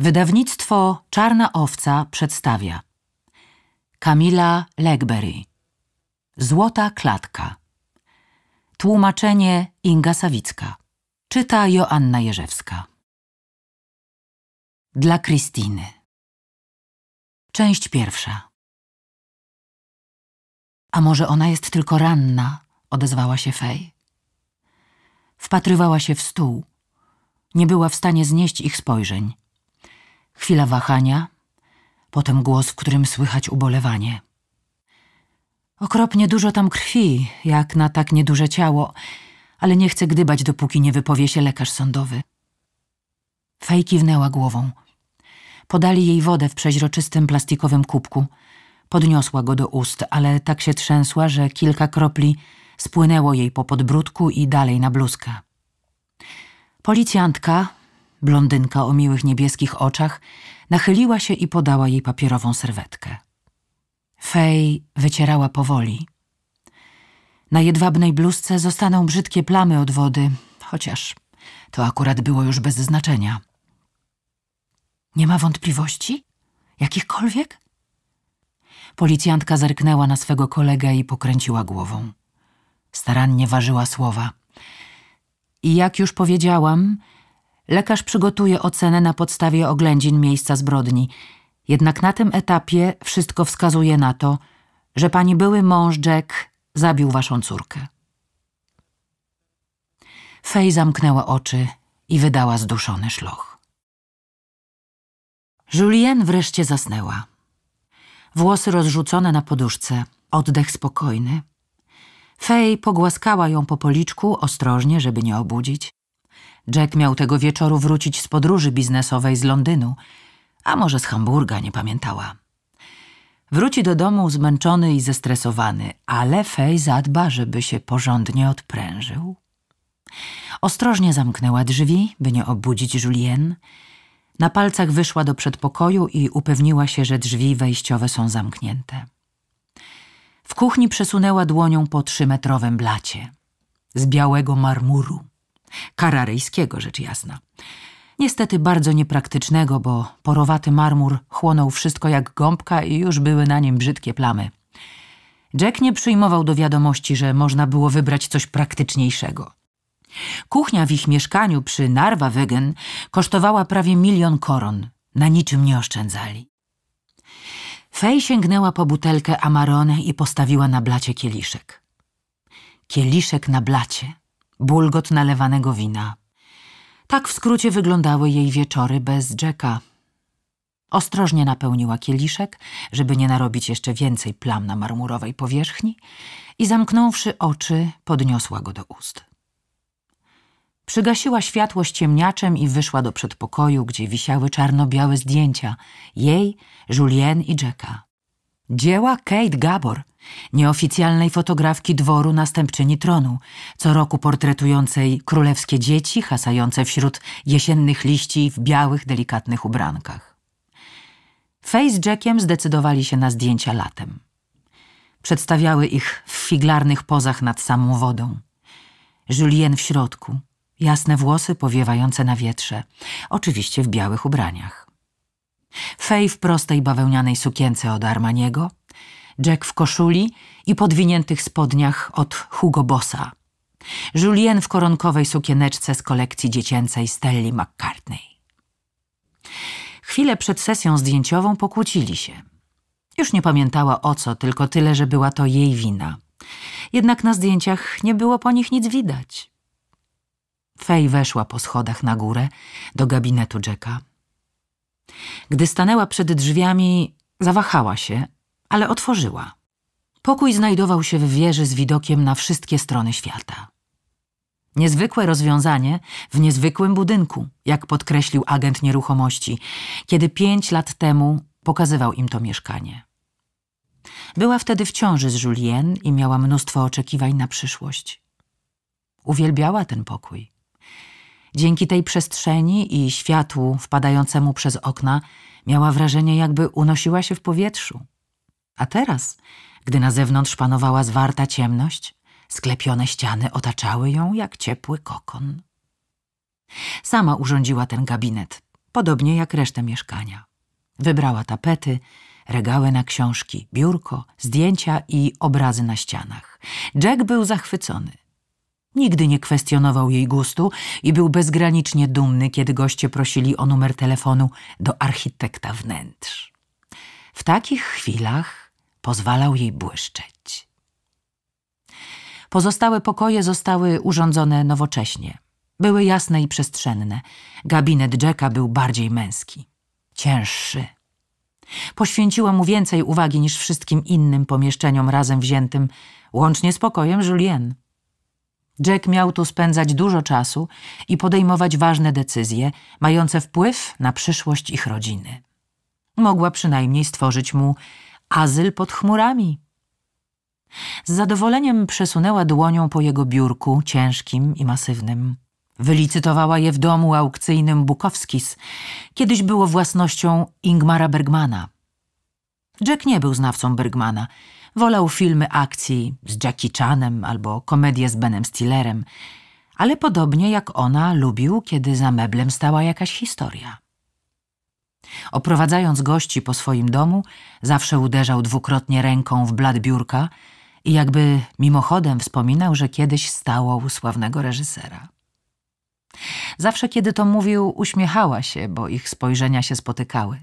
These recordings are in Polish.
Wydawnictwo Czarna Owca przedstawia Kamila Legberry Złota Klatka Tłumaczenie Inga Sawicka Czyta Joanna Jerzewska Dla Krystyny Część pierwsza A może ona jest tylko ranna? Odezwała się Fej. Wpatrywała się w stół. Nie była w stanie znieść ich spojrzeń. Chwila wahania, potem głos, w którym słychać ubolewanie. Okropnie dużo tam krwi, jak na tak nieduże ciało, ale nie chcę gdybać, dopóki nie wypowie się lekarz sądowy. Fej kiwnęła głową. Podali jej wodę w przeźroczystym plastikowym kubku. Podniosła go do ust, ale tak się trzęsła, że kilka kropli spłynęło jej po podbródku i dalej na bluzkę. Policjantka, Blondynka o miłych niebieskich oczach nachyliła się i podała jej papierową serwetkę. Fej wycierała powoli. Na jedwabnej bluzce zostaną brzydkie plamy od wody, chociaż to akurat było już bez znaczenia. Nie ma wątpliwości? Jakichkolwiek? Policjantka zerknęła na swego kolegę i pokręciła głową. Starannie ważyła słowa. I jak już powiedziałam, Lekarz przygotuje ocenę na podstawie oględzin miejsca zbrodni. Jednak na tym etapie wszystko wskazuje na to, że pani były mąż Jack zabił waszą córkę. Fej zamknęła oczy i wydała zduszony szloch. Julienne wreszcie zasnęła. Włosy rozrzucone na poduszce, oddech spokojny. Fej pogłaskała ją po policzku ostrożnie, żeby nie obudzić. Jack miał tego wieczoru wrócić z podróży biznesowej z Londynu, a może z Hamburga, nie pamiętała. Wróci do domu zmęczony i zestresowany, ale Fej zadba, żeby się porządnie odprężył. Ostrożnie zamknęła drzwi, by nie obudzić Julien. Na palcach wyszła do przedpokoju i upewniła się, że drzwi wejściowe są zamknięte. W kuchni przesunęła dłonią po trzymetrowym blacie z białego marmuru. Kararyjskiego rzecz jasna. Niestety bardzo niepraktycznego, bo porowaty marmur chłonął wszystko jak gąbka i już były na nim brzydkie plamy. Jack nie przyjmował do wiadomości, że można było wybrać coś praktyczniejszego. Kuchnia w ich mieszkaniu przy Narva Wegen kosztowała prawie milion koron. Na niczym nie oszczędzali. Fej sięgnęła po butelkę Amarone i postawiła na blacie kieliszek. Kieliszek na blacie bulgot nalewanego wina. Tak w skrócie wyglądały jej wieczory bez Jacka. Ostrożnie napełniła kieliszek, żeby nie narobić jeszcze więcej plam na marmurowej powierzchni i zamknąwszy oczy, podniosła go do ust. Przygasiła światło ściemniaczem i wyszła do przedpokoju, gdzie wisiały czarno-białe zdjęcia jej, Julien i Jacka. Dzieła Kate Gabor – nieoficjalnej fotografki dworu następczyni tronu, co roku portretującej królewskie dzieci hasające wśród jesiennych liści w białych, delikatnych ubrankach. Fej z Jackiem zdecydowali się na zdjęcia latem. Przedstawiały ich w figlarnych pozach nad samą wodą. Julien w środku, jasne włosy powiewające na wietrze, oczywiście w białych ubraniach. Fej w prostej bawełnianej sukience od Armaniego, Jack w koszuli i podwiniętych spodniach od Hugo Bossa. Julien w koronkowej sukieneczce z kolekcji dziecięcej Stelli McCartney. Chwilę przed sesją zdjęciową pokłócili się. Już nie pamiętała o co, tylko tyle, że była to jej wina. Jednak na zdjęciach nie było po nich nic widać. Fej weszła po schodach na górę do gabinetu Jacka. Gdy stanęła przed drzwiami, zawahała się, ale otworzyła. Pokój znajdował się w wieży z widokiem na wszystkie strony świata. Niezwykłe rozwiązanie w niezwykłym budynku, jak podkreślił agent nieruchomości, kiedy pięć lat temu pokazywał im to mieszkanie. Była wtedy w ciąży z Julien i miała mnóstwo oczekiwań na przyszłość. Uwielbiała ten pokój. Dzięki tej przestrzeni i światłu wpadającemu przez okna miała wrażenie, jakby unosiła się w powietrzu. A teraz, gdy na zewnątrz panowała zwarta ciemność, sklepione ściany otaczały ją jak ciepły kokon. Sama urządziła ten gabinet, podobnie jak resztę mieszkania. Wybrała tapety, regały na książki, biurko, zdjęcia i obrazy na ścianach. Jack był zachwycony. Nigdy nie kwestionował jej gustu i był bezgranicznie dumny, kiedy goście prosili o numer telefonu do architekta wnętrz. W takich chwilach pozwalał jej błyszczeć. Pozostałe pokoje zostały urządzone nowocześnie. Były jasne i przestrzenne. Gabinet Jacka był bardziej męski, cięższy. Poświęciła mu więcej uwagi niż wszystkim innym pomieszczeniom razem wziętym, łącznie z pokojem Julien. Jack miał tu spędzać dużo czasu i podejmować ważne decyzje, mające wpływ na przyszłość ich rodziny. Mogła przynajmniej stworzyć mu Azyl pod chmurami. Z zadowoleniem przesunęła dłonią po jego biurku, ciężkim i masywnym. Wylicytowała je w domu aukcyjnym Bukowskis. Kiedyś było własnością Ingmara Bergmana. Jack nie był znawcą Bergmana. Wolał filmy akcji z Jackie Chanem albo komedie z Benem Stillerem, ale podobnie jak ona lubił, kiedy za meblem stała jakaś historia. Oprowadzając gości po swoim domu, zawsze uderzał dwukrotnie ręką w blad biurka i jakby mimochodem wspominał, że kiedyś stało u sławnego reżysera. Zawsze, kiedy to mówił, uśmiechała się, bo ich spojrzenia się spotykały.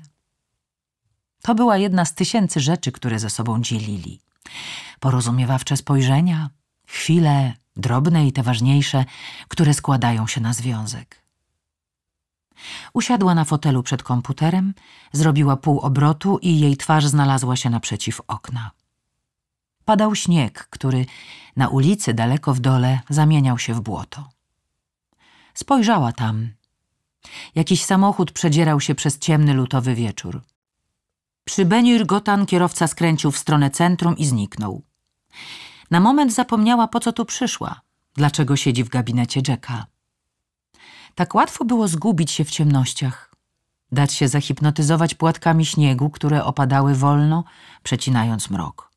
To była jedna z tysięcy rzeczy, które ze sobą dzielili. Porozumiewawcze spojrzenia, chwile, drobne i te ważniejsze, które składają się na związek. Usiadła na fotelu przed komputerem, zrobiła pół obrotu i jej twarz znalazła się naprzeciw okna. Padał śnieg, który na ulicy daleko w dole zamieniał się w błoto. Spojrzała tam. Jakiś samochód przedzierał się przez ciemny lutowy wieczór. Przy Benir Gotan kierowca skręcił w stronę centrum i zniknął. Na moment zapomniała, po co tu przyszła, dlaczego siedzi w gabinecie Jacka. Tak łatwo było zgubić się w ciemnościach, dać się zahipnotyzować płatkami śniegu, które opadały wolno, przecinając mrok.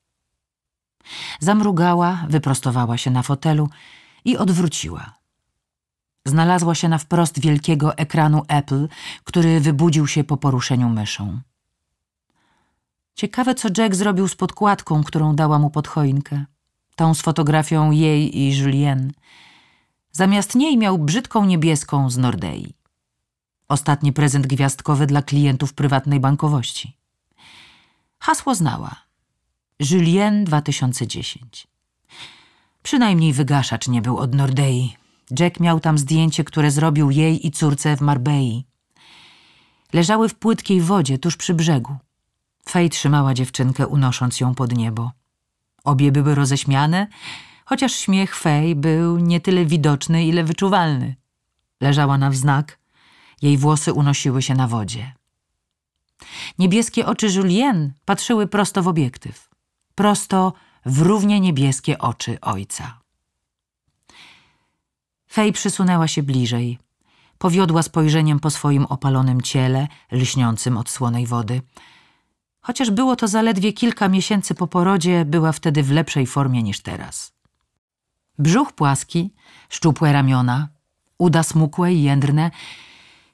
Zamrugała, wyprostowała się na fotelu i odwróciła. Znalazła się na wprost wielkiego ekranu Apple, który wybudził się po poruszeniu myszą. Ciekawe, co Jack zrobił z podkładką, którą dała mu pod choinkę. Tą z fotografią jej i Julien – Zamiast niej miał brzydką niebieską z Nordei. Ostatni prezent gwiazdkowy dla klientów prywatnej bankowości. Hasło znała. Julien 2010. Przynajmniej wygaszacz nie był od Nordei. Jack miał tam zdjęcie, które zrobił jej i córce w Marbei. Leżały w płytkiej wodzie tuż przy brzegu. Fej trzymała dziewczynkę, unosząc ją pod niebo. Obie były roześmiane chociaż śmiech Fej był nie tyle widoczny, ile wyczuwalny. Leżała na wznak, jej włosy unosiły się na wodzie. Niebieskie oczy Julien patrzyły prosto w obiektyw, prosto w równie niebieskie oczy ojca. Fej przysunęła się bliżej. Powiodła spojrzeniem po swoim opalonym ciele, lśniącym od słonej wody. Chociaż było to zaledwie kilka miesięcy po porodzie, była wtedy w lepszej formie niż teraz. Brzuch płaski, szczupłe ramiona, uda smukłe i jędrne.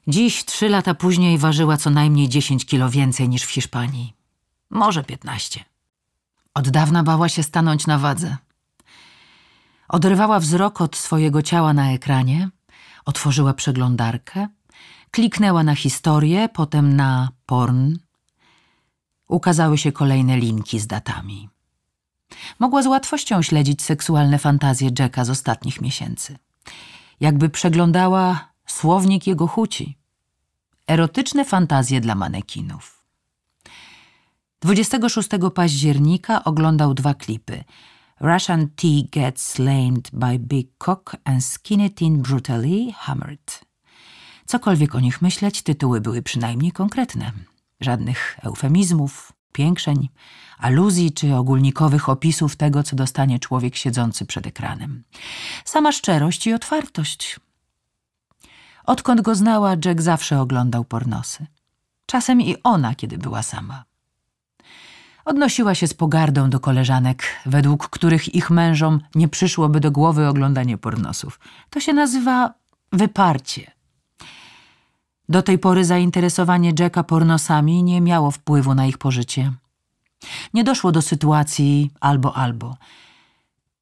Dziś, trzy lata później, ważyła co najmniej 10 kilo więcej niż w Hiszpanii. Może 15. Od dawna bała się stanąć na wadze. Odrywała wzrok od swojego ciała na ekranie, otworzyła przeglądarkę, kliknęła na historię, potem na porn. Ukazały się kolejne linki z datami mogła z łatwością śledzić seksualne fantazje Jacka z ostatnich miesięcy. Jakby przeglądała słownik jego chuci, Erotyczne fantazje dla manekinów. 26 października oglądał dwa klipy. Russian Tea Gets Slamed by Big Cock and Skinny Teen Brutally Hammered. Cokolwiek o nich myśleć, tytuły były przynajmniej konkretne. Żadnych eufemizmów, piększeń, aluzji czy ogólnikowych opisów tego, co dostanie człowiek siedzący przed ekranem. Sama szczerość i otwartość. Odkąd go znała, Jack zawsze oglądał pornosy. Czasem i ona, kiedy była sama. Odnosiła się z pogardą do koleżanek, według których ich mężom nie przyszłoby do głowy oglądanie pornosów. To się nazywa wyparcie. Do tej pory zainteresowanie Jacka pornosami nie miało wpływu na ich pożycie. Nie doszło do sytuacji albo albo.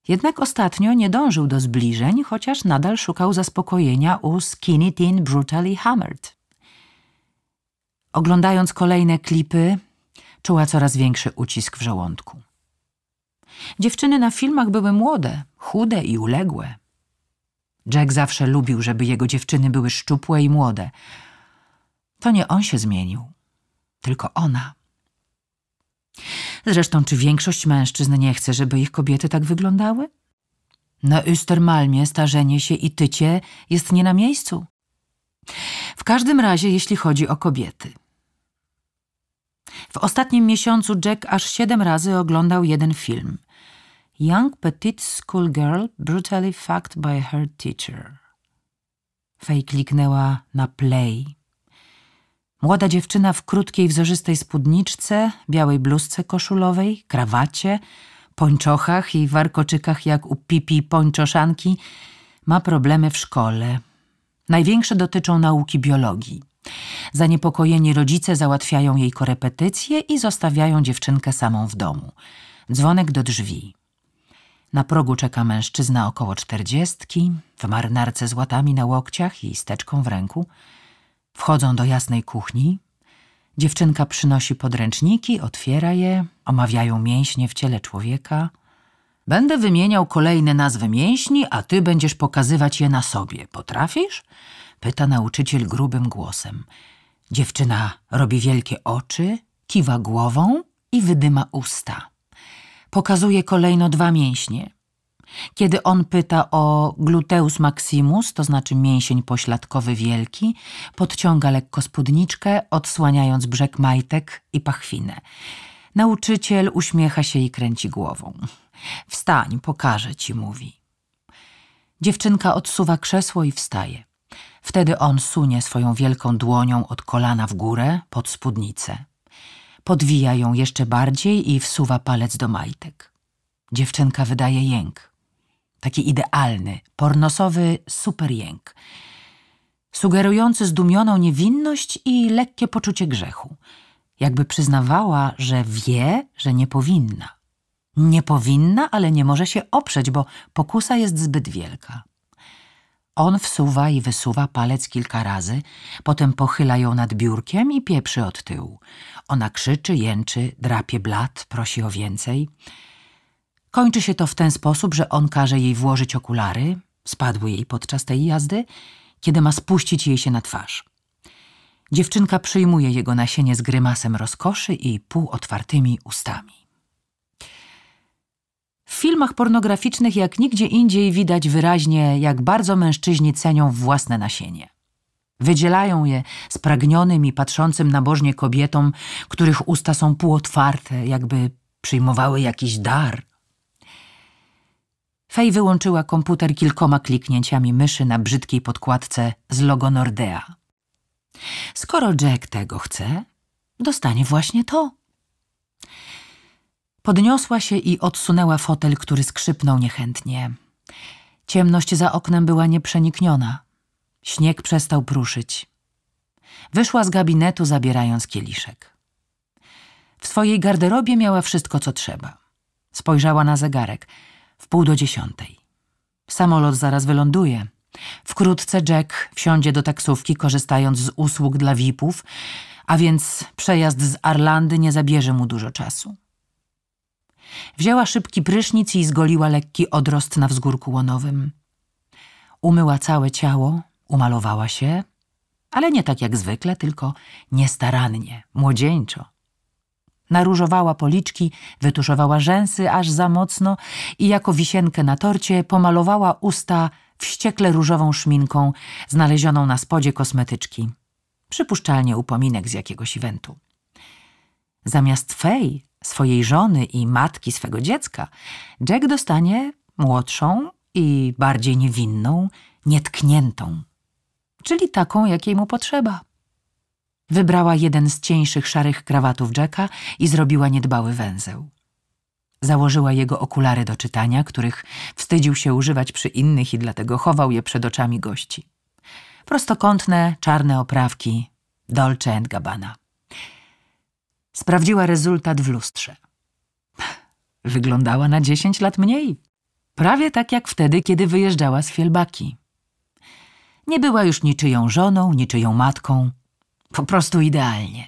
Jednak ostatnio nie dążył do zbliżeń, chociaż nadal szukał zaspokojenia u Skinny Teen Brutally Hammered. Oglądając kolejne klipy, czuła coraz większy ucisk w żołądku. Dziewczyny na filmach były młode, chude i uległe. Jack zawsze lubił, żeby jego dziewczyny były szczupłe i młode. To nie on się zmienił, tylko ona. Zresztą, czy większość mężczyzn nie chce, żeby ich kobiety tak wyglądały? Na Östermalmie starzenie się i tycie jest nie na miejscu. W każdym razie, jeśli chodzi o kobiety. W ostatnim miesiącu Jack aż siedem razy oglądał jeden film. Young Petite School Girl Brutally Fucked by Her Teacher. Fej kliknęła na play. Młoda dziewczyna w krótkiej, wzorzystej spódniczce, białej bluzce koszulowej, krawacie, pończochach i warkoczykach jak u pipi pończoszanki ma problemy w szkole. Największe dotyczą nauki biologii. Zaniepokojeni rodzice załatwiają jej korepetycje i zostawiają dziewczynkę samą w domu. Dzwonek do drzwi. Na progu czeka mężczyzna około czterdziestki, w marynarce z łatami na łokciach i steczką w ręku – Wchodzą do jasnej kuchni. Dziewczynka przynosi podręczniki, otwiera je, omawiają mięśnie w ciele człowieka. Będę wymieniał kolejne nazwy mięśni, a ty będziesz pokazywać je na sobie. Potrafisz? Pyta nauczyciel grubym głosem. Dziewczyna robi wielkie oczy, kiwa głową i wydyma usta. Pokazuje kolejno dwa mięśnie. Kiedy on pyta o gluteus maximus, to znaczy mięsień pośladkowy wielki, podciąga lekko spódniczkę, odsłaniając brzeg majtek i pachwinę. Nauczyciel uśmiecha się i kręci głową. Wstań, pokażę ci, mówi. Dziewczynka odsuwa krzesło i wstaje. Wtedy on sunie swoją wielką dłonią od kolana w górę pod spódnicę. Podwija ją jeszcze bardziej i wsuwa palec do majtek. Dziewczynka wydaje jęk taki idealny, pornosowy superjęk, sugerujący zdumioną niewinność i lekkie poczucie grzechu, jakby przyznawała, że wie, że nie powinna. Nie powinna, ale nie może się oprzeć, bo pokusa jest zbyt wielka. On wsuwa i wysuwa palec kilka razy, potem pochyla ją nad biurkiem i pieprzy od tyłu. Ona krzyczy, jęczy, drapie blat, prosi o więcej – Kończy się to w ten sposób, że on każe jej włożyć okulary, spadły jej podczas tej jazdy, kiedy ma spuścić jej się na twarz. Dziewczynka przyjmuje jego nasienie z grymasem rozkoszy i półotwartymi ustami. W filmach pornograficznych jak nigdzie indziej widać wyraźnie, jak bardzo mężczyźni cenią własne nasienie. Wydzielają je spragnionym i patrzącym nabożnie kobietom, których usta są półotwarte, jakby przyjmowały jakiś dar – Fej wyłączyła komputer kilkoma kliknięciami myszy na brzydkiej podkładce z logo Nordea. Skoro Jack tego chce, dostanie właśnie to. Podniosła się i odsunęła fotel, który skrzypnął niechętnie. Ciemność za oknem była nieprzenikniona. Śnieg przestał pruszyć. Wyszła z gabinetu, zabierając kieliszek. W swojej garderobie miała wszystko, co trzeba. Spojrzała na zegarek – w pół do dziesiątej. Samolot zaraz wyląduje. Wkrótce Jack wsiądzie do taksówki, korzystając z usług dla VIP-ów, a więc przejazd z Arlandy nie zabierze mu dużo czasu. Wzięła szybki prysznic i zgoliła lekki odrost na wzgórku łonowym. Umyła całe ciało, umalowała się, ale nie tak jak zwykle, tylko niestarannie, młodzieńczo. Naróżowała policzki, wytuszowała rzęsy aż za mocno i jako wisienkę na torcie pomalowała usta wściekle różową szminką znalezioną na spodzie kosmetyczki. Przypuszczalnie upominek z jakiegoś eventu. Zamiast Fej, swojej żony i matki swego dziecka, Jack dostanie młodszą i bardziej niewinną, nietkniętą. Czyli taką, jakiej mu potrzeba. Wybrała jeden z cieńszych szarych krawatów Jacka i zrobiła niedbały węzeł. Założyła jego okulary do czytania, których wstydził się używać przy innych i dlatego chował je przed oczami gości. Prostokątne, czarne oprawki Dolce Gabbana. Sprawdziła rezultat w lustrze. Wyglądała na dziesięć lat mniej. Prawie tak jak wtedy, kiedy wyjeżdżała z Fielbaki. Nie była już niczyją żoną, niczyją matką – po prostu idealnie.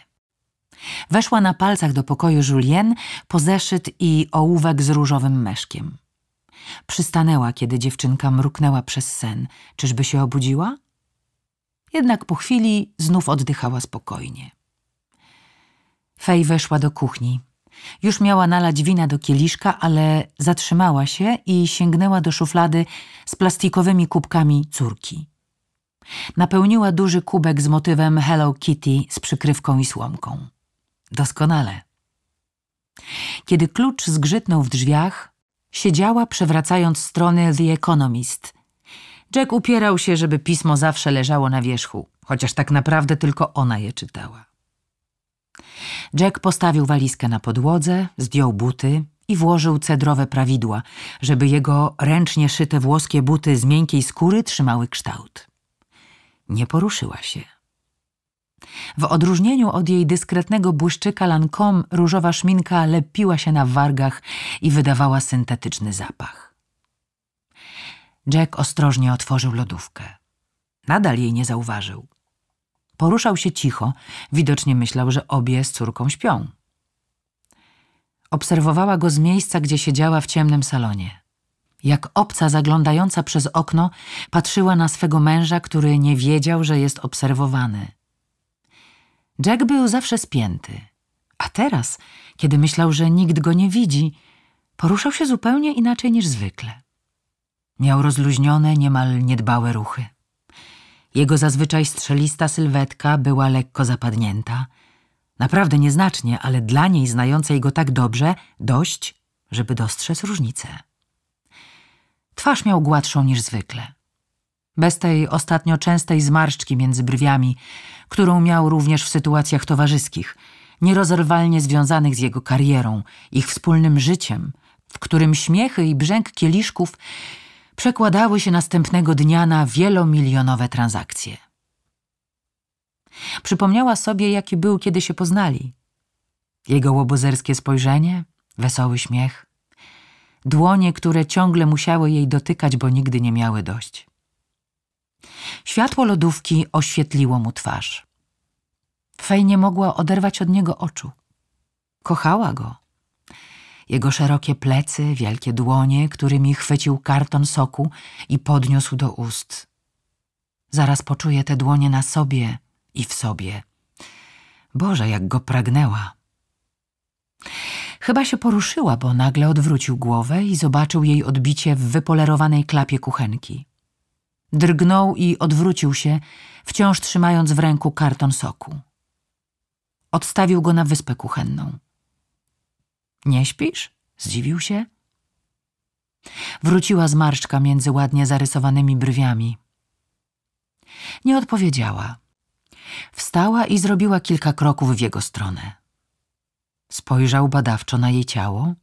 Weszła na palcach do pokoju Julien po zeszyt i ołówek z różowym meszkiem. Przystanęła, kiedy dziewczynka mruknęła przez sen. Czyżby się obudziła? Jednak po chwili znów oddychała spokojnie. Fej weszła do kuchni. Już miała nalać wina do kieliszka, ale zatrzymała się i sięgnęła do szuflady z plastikowymi kubkami córki. Napełniła duży kubek z motywem Hello Kitty z przykrywką i słomką. Doskonale. Kiedy klucz zgrzytnął w drzwiach, siedziała przewracając strony The Economist. Jack upierał się, żeby pismo zawsze leżało na wierzchu, chociaż tak naprawdę tylko ona je czytała. Jack postawił walizkę na podłodze, zdjął buty i włożył cedrowe prawidła, żeby jego ręcznie szyte włoskie buty z miękkiej skóry trzymały kształt. Nie poruszyła się. W odróżnieniu od jej dyskretnego błyszczyka lankom, różowa szminka lepiła się na wargach i wydawała syntetyczny zapach. Jack ostrożnie otworzył lodówkę. Nadal jej nie zauważył. Poruszał się cicho, widocznie myślał, że obie z córką śpią. Obserwowała go z miejsca, gdzie siedziała w ciemnym salonie jak obca zaglądająca przez okno patrzyła na swego męża, który nie wiedział, że jest obserwowany. Jack był zawsze spięty, a teraz, kiedy myślał, że nikt go nie widzi, poruszał się zupełnie inaczej niż zwykle. Miał rozluźnione, niemal niedbałe ruchy. Jego zazwyczaj strzelista sylwetka była lekko zapadnięta. Naprawdę nieznacznie, ale dla niej znającej go tak dobrze, dość, żeby dostrzec różnicę. Twarz miał gładszą niż zwykle. Bez tej ostatnio częstej zmarszczki między brwiami, którą miał również w sytuacjach towarzyskich, nierozerwalnie związanych z jego karierą, ich wspólnym życiem, w którym śmiechy i brzęk kieliszków przekładały się następnego dnia na wielomilionowe transakcje. Przypomniała sobie, jaki był, kiedy się poznali. Jego łobuzerskie spojrzenie, wesoły śmiech, dłonie, które ciągle musiały jej dotykać, bo nigdy nie miały dość. Światło lodówki oświetliło mu twarz. Fej nie mogła oderwać od niego oczu. Kochała go. Jego szerokie plecy, wielkie dłonie, którymi chwycił karton soku i podniósł do ust. Zaraz poczuje te dłonie na sobie i w sobie. Boże, jak go pragnęła. Chyba się poruszyła, bo nagle odwrócił głowę i zobaczył jej odbicie w wypolerowanej klapie kuchenki. Drgnął i odwrócił się, wciąż trzymając w ręku karton soku. Odstawił go na wyspę kuchenną. Nie śpisz? Zdziwił się. Wróciła zmarszczka między ładnie zarysowanymi brwiami. Nie odpowiedziała. Wstała i zrobiła kilka kroków w jego stronę. Spojrzał badawczo na jej ciało.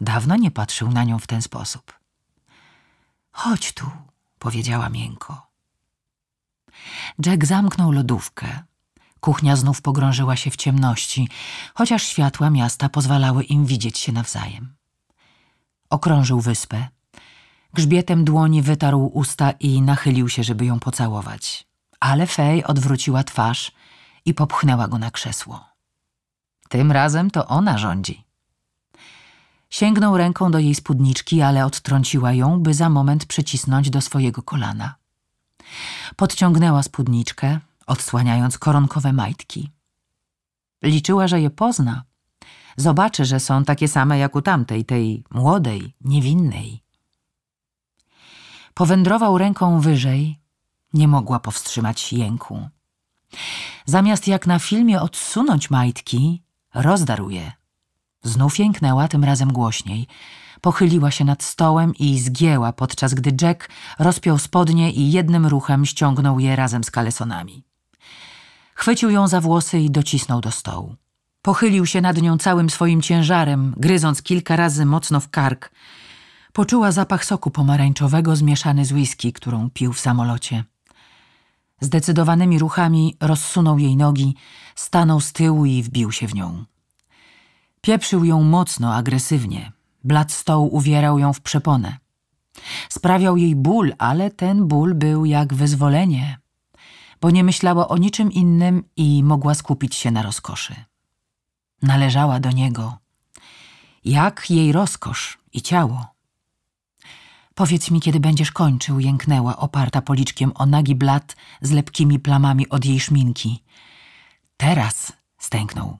Dawno nie patrzył na nią w ten sposób. Chodź tu, powiedziała miękko. Jack zamknął lodówkę. Kuchnia znów pogrążyła się w ciemności, chociaż światła miasta pozwalały im widzieć się nawzajem. Okrążył wyspę. Grzbietem dłoni wytarł usta i nachylił się, żeby ją pocałować. Ale Fej odwróciła twarz i popchnęła go na krzesło. Tym razem to ona rządzi. Sięgnął ręką do jej spódniczki, ale odtrąciła ją, by za moment przycisnąć do swojego kolana. Podciągnęła spódniczkę, odsłaniając koronkowe majtki. Liczyła, że je pozna. Zobaczy, że są takie same jak u tamtej, tej młodej, niewinnej. Powędrował ręką wyżej, nie mogła powstrzymać jęku. Zamiast jak na filmie odsunąć majtki, Rozdarł je. Znów jęknęła, tym razem głośniej. Pochyliła się nad stołem i zgięła, podczas gdy Jack rozpiął spodnie i jednym ruchem ściągnął je razem z kalesonami. Chwycił ją za włosy i docisnął do stołu. Pochylił się nad nią całym swoim ciężarem, gryząc kilka razy mocno w kark. Poczuła zapach soku pomarańczowego zmieszany z whisky, którą pił w samolocie. Zdecydowanymi ruchami rozsunął jej nogi, stanął z tyłu i wbił się w nią. Pieprzył ją mocno, agresywnie. Blad stołu uwierał ją w przeponę. Sprawiał jej ból, ale ten ból był jak wyzwolenie, bo nie myślała o niczym innym i mogła skupić się na rozkoszy. Należała do niego. Jak jej rozkosz i ciało. Powiedz mi, kiedy będziesz kończył, jęknęła, oparta policzkiem o nagi blat z lepkimi plamami od jej szminki. Teraz stęknął.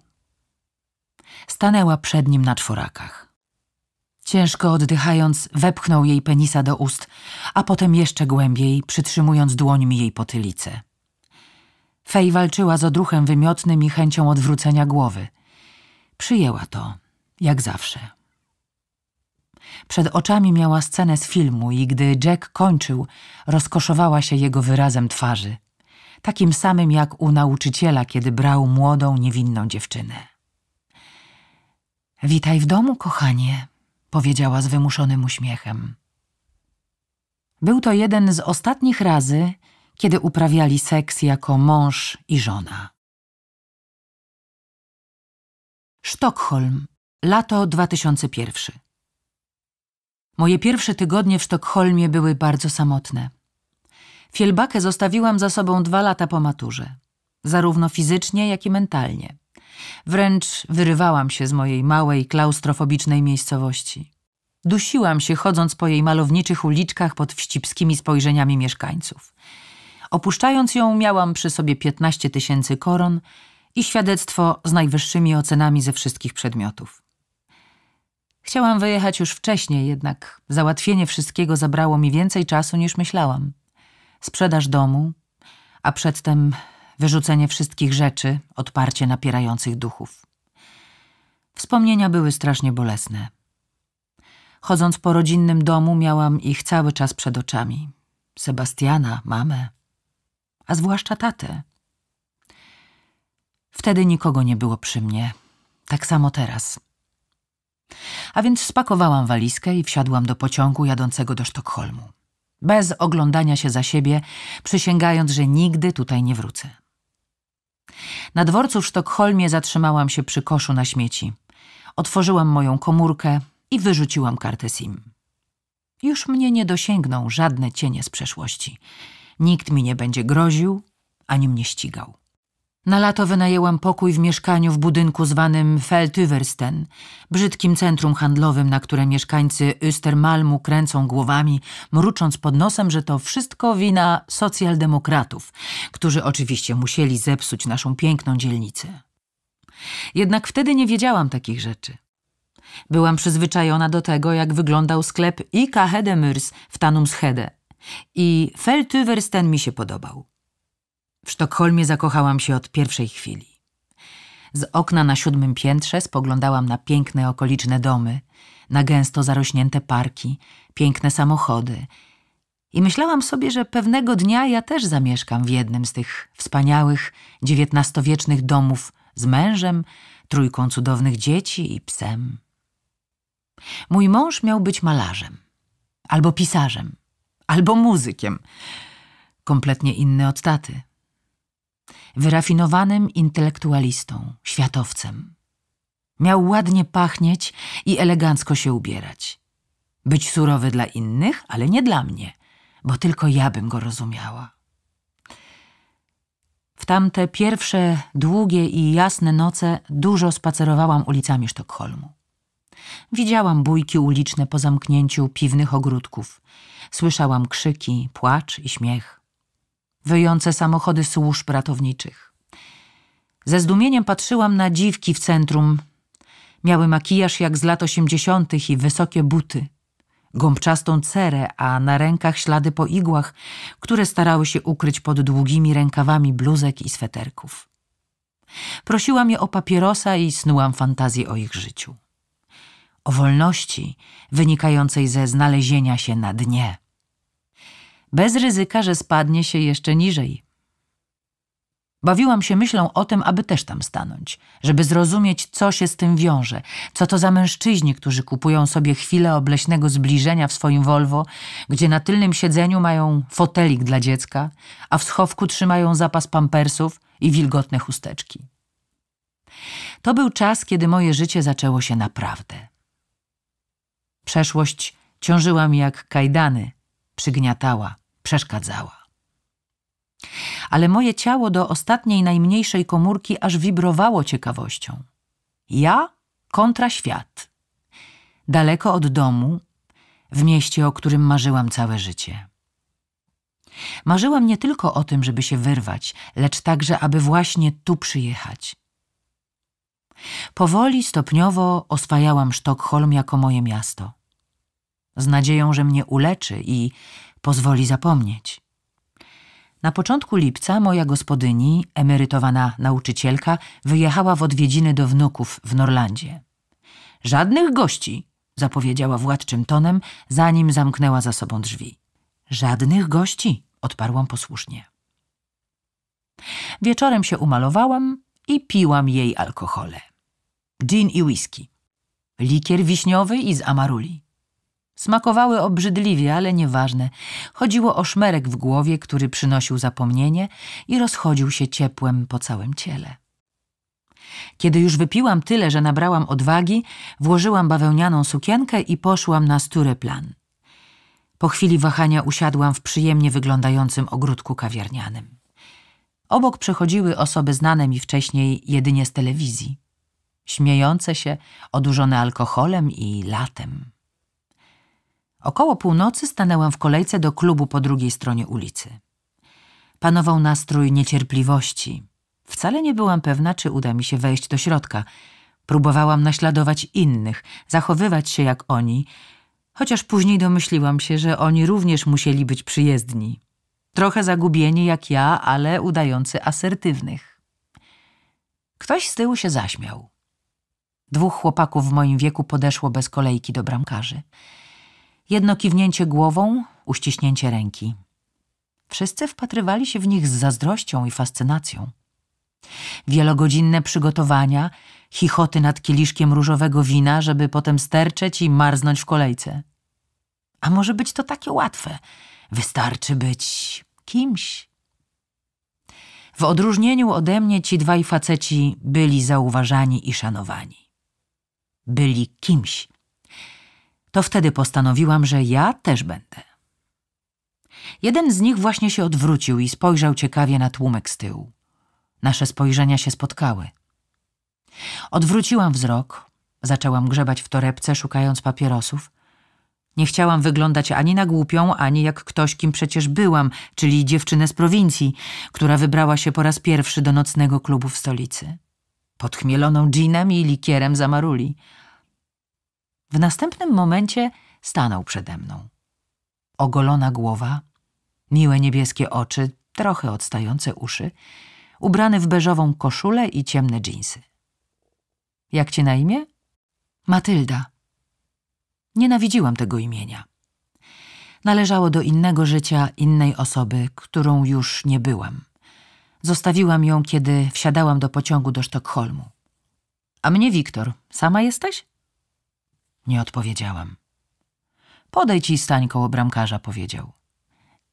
Stanęła przed nim na czworakach. Ciężko oddychając, wepchnął jej penisa do ust, a potem jeszcze głębiej, przytrzymując dłońmi jej potylicę. Fej walczyła z odruchem wymiotnym i chęcią odwrócenia głowy. Przyjęła to, jak zawsze. Przed oczami miała scenę z filmu i gdy Jack kończył, rozkoszowała się jego wyrazem twarzy, takim samym jak u nauczyciela, kiedy brał młodą, niewinną dziewczynę. Witaj w domu, kochanie, powiedziała z wymuszonym uśmiechem. Był to jeden z ostatnich razy, kiedy uprawiali seks jako mąż i żona. Sztokholm, lato 2001. Moje pierwsze tygodnie w Sztokholmie były bardzo samotne. Fielbakę zostawiłam za sobą dwa lata po maturze, zarówno fizycznie, jak i mentalnie. Wręcz wyrywałam się z mojej małej, klaustrofobicznej miejscowości. Dusiłam się chodząc po jej malowniczych uliczkach pod wścibskimi spojrzeniami mieszkańców. Opuszczając ją, miałam przy sobie 15 tysięcy koron i świadectwo z najwyższymi ocenami ze wszystkich przedmiotów. Chciałam wyjechać już wcześniej, jednak załatwienie wszystkiego zabrało mi więcej czasu niż myślałam. Sprzedaż domu, a przedtem wyrzucenie wszystkich rzeczy, odparcie napierających duchów. Wspomnienia były strasznie bolesne. Chodząc po rodzinnym domu, miałam ich cały czas przed oczami. Sebastiana, mamę, a zwłaszcza tatę. Wtedy nikogo nie było przy mnie. Tak samo teraz. A więc spakowałam walizkę i wsiadłam do pociągu jadącego do Sztokholmu. Bez oglądania się za siebie, przysięgając, że nigdy tutaj nie wrócę. Na dworcu w Sztokholmie zatrzymałam się przy koszu na śmieci. Otworzyłam moją komórkę i wyrzuciłam kartę SIM. Już mnie nie dosięgną żadne cienie z przeszłości. Nikt mi nie będzie groził ani mnie ścigał. Na lato wynajęłam pokój w mieszkaniu w budynku zwanym Feltyversten, brzydkim centrum handlowym, na które mieszkańcy Östermalmu kręcą głowami, mrucząc pod nosem, że to wszystko wina socjaldemokratów, którzy oczywiście musieli zepsuć naszą piękną dzielnicę. Jednak wtedy nie wiedziałam takich rzeczy. Byłam przyzwyczajona do tego, jak wyglądał sklep Ika Hedemürs w Tanumshede i Feltyversten mi się podobał. W Sztokholmie zakochałam się od pierwszej chwili. Z okna na siódmym piętrze spoglądałam na piękne okoliczne domy, na gęsto zarośnięte parki, piękne samochody. I myślałam sobie, że pewnego dnia ja też zamieszkam w jednym z tych wspaniałych, dziewiętnastowiecznych domów z mężem, trójką cudownych dzieci i psem. Mój mąż miał być malarzem, albo pisarzem, albo muzykiem, kompletnie inny od taty wyrafinowanym intelektualistą, światowcem. Miał ładnie pachnieć i elegancko się ubierać. Być surowy dla innych, ale nie dla mnie, bo tylko ja bym go rozumiała. W tamte pierwsze długie i jasne noce dużo spacerowałam ulicami Sztokholmu. Widziałam bójki uliczne po zamknięciu piwnych ogródków. Słyszałam krzyki, płacz i śmiech wyjące samochody służb ratowniczych. Ze zdumieniem patrzyłam na dziwki w centrum. Miały makijaż jak z lat osiemdziesiątych i wysokie buty, gąbczastą cerę, a na rękach ślady po igłach, które starały się ukryć pod długimi rękawami bluzek i sweterków. Prosiłam je o papierosa i snułam fantazję o ich życiu. O wolności wynikającej ze znalezienia się na dnie bez ryzyka, że spadnie się jeszcze niżej. Bawiłam się myślą o tym, aby też tam stanąć, żeby zrozumieć, co się z tym wiąże, co to za mężczyźni, którzy kupują sobie chwilę obleśnego zbliżenia w swoim Volvo, gdzie na tylnym siedzeniu mają fotelik dla dziecka, a w schowku trzymają zapas pampersów i wilgotne chusteczki. To był czas, kiedy moje życie zaczęło się naprawdę. Przeszłość ciążyła mi jak kajdany, przygniatała, przeszkadzała. Ale moje ciało do ostatniej najmniejszej komórki aż wibrowało ciekawością. Ja kontra świat. Daleko od domu, w mieście, o którym marzyłam całe życie. Marzyłam nie tylko o tym, żeby się wyrwać, lecz także, aby właśnie tu przyjechać. Powoli, stopniowo oswajałam Sztokholm jako moje miasto z nadzieją, że mnie uleczy i pozwoli zapomnieć. Na początku lipca moja gospodyni, emerytowana nauczycielka, wyjechała w odwiedziny do wnuków w Norlandzie. Żadnych gości, zapowiedziała władczym tonem, zanim zamknęła za sobą drzwi. Żadnych gości, odparłam posłusznie. Wieczorem się umalowałam i piłam jej alkohole. Gin i whisky. Likier wiśniowy i z amaruli. Smakowały obrzydliwie, ale nieważne. Chodziło o szmerek w głowie, który przynosił zapomnienie i rozchodził się ciepłem po całym ciele. Kiedy już wypiłam tyle, że nabrałam odwagi, włożyłam bawełnianą sukienkę i poszłam na plan. Po chwili wahania usiadłam w przyjemnie wyglądającym ogródku kawiarnianym. Obok przechodziły osoby znane mi wcześniej jedynie z telewizji. Śmiejące się, odurzone alkoholem i latem. Około północy stanęłam w kolejce do klubu po drugiej stronie ulicy. Panował nastrój niecierpliwości. Wcale nie byłam pewna, czy uda mi się wejść do środka. Próbowałam naśladować innych, zachowywać się jak oni, chociaż później domyśliłam się, że oni również musieli być przyjezdni. Trochę zagubieni jak ja, ale udający asertywnych. Ktoś z tyłu się zaśmiał. Dwóch chłopaków w moim wieku podeszło bez kolejki do bramkarzy. Jedno kiwnięcie głową, uściśnięcie ręki. Wszyscy wpatrywali się w nich z zazdrością i fascynacją. Wielogodzinne przygotowania, chichoty nad kieliszkiem różowego wina, żeby potem sterczeć i marznąć w kolejce. A może być to takie łatwe? Wystarczy być kimś. W odróżnieniu ode mnie ci dwaj faceci byli zauważani i szanowani. Byli kimś, to wtedy postanowiłam, że ja też będę. Jeden z nich właśnie się odwrócił i spojrzał ciekawie na tłumek z tyłu. Nasze spojrzenia się spotkały. Odwróciłam wzrok, zaczęłam grzebać w torebce, szukając papierosów. Nie chciałam wyglądać ani na głupią, ani jak ktoś, kim przecież byłam, czyli dziewczynę z prowincji, która wybrała się po raz pierwszy do nocnego klubu w stolicy. Podchmieloną dżinem i likierem zamaruli. maruli w następnym momencie stanął przede mną. Ogolona głowa, miłe niebieskie oczy, trochę odstające uszy, ubrany w beżową koszulę i ciemne dżinsy. Jak cię na imię? Matylda. Nienawidziłam tego imienia. Należało do innego życia, innej osoby, którą już nie byłam. Zostawiłam ją, kiedy wsiadałam do pociągu do Sztokholmu. A mnie Wiktor. Sama jesteś? Nie odpowiedziałam. Podejdź i stań koło bramkarza, powiedział.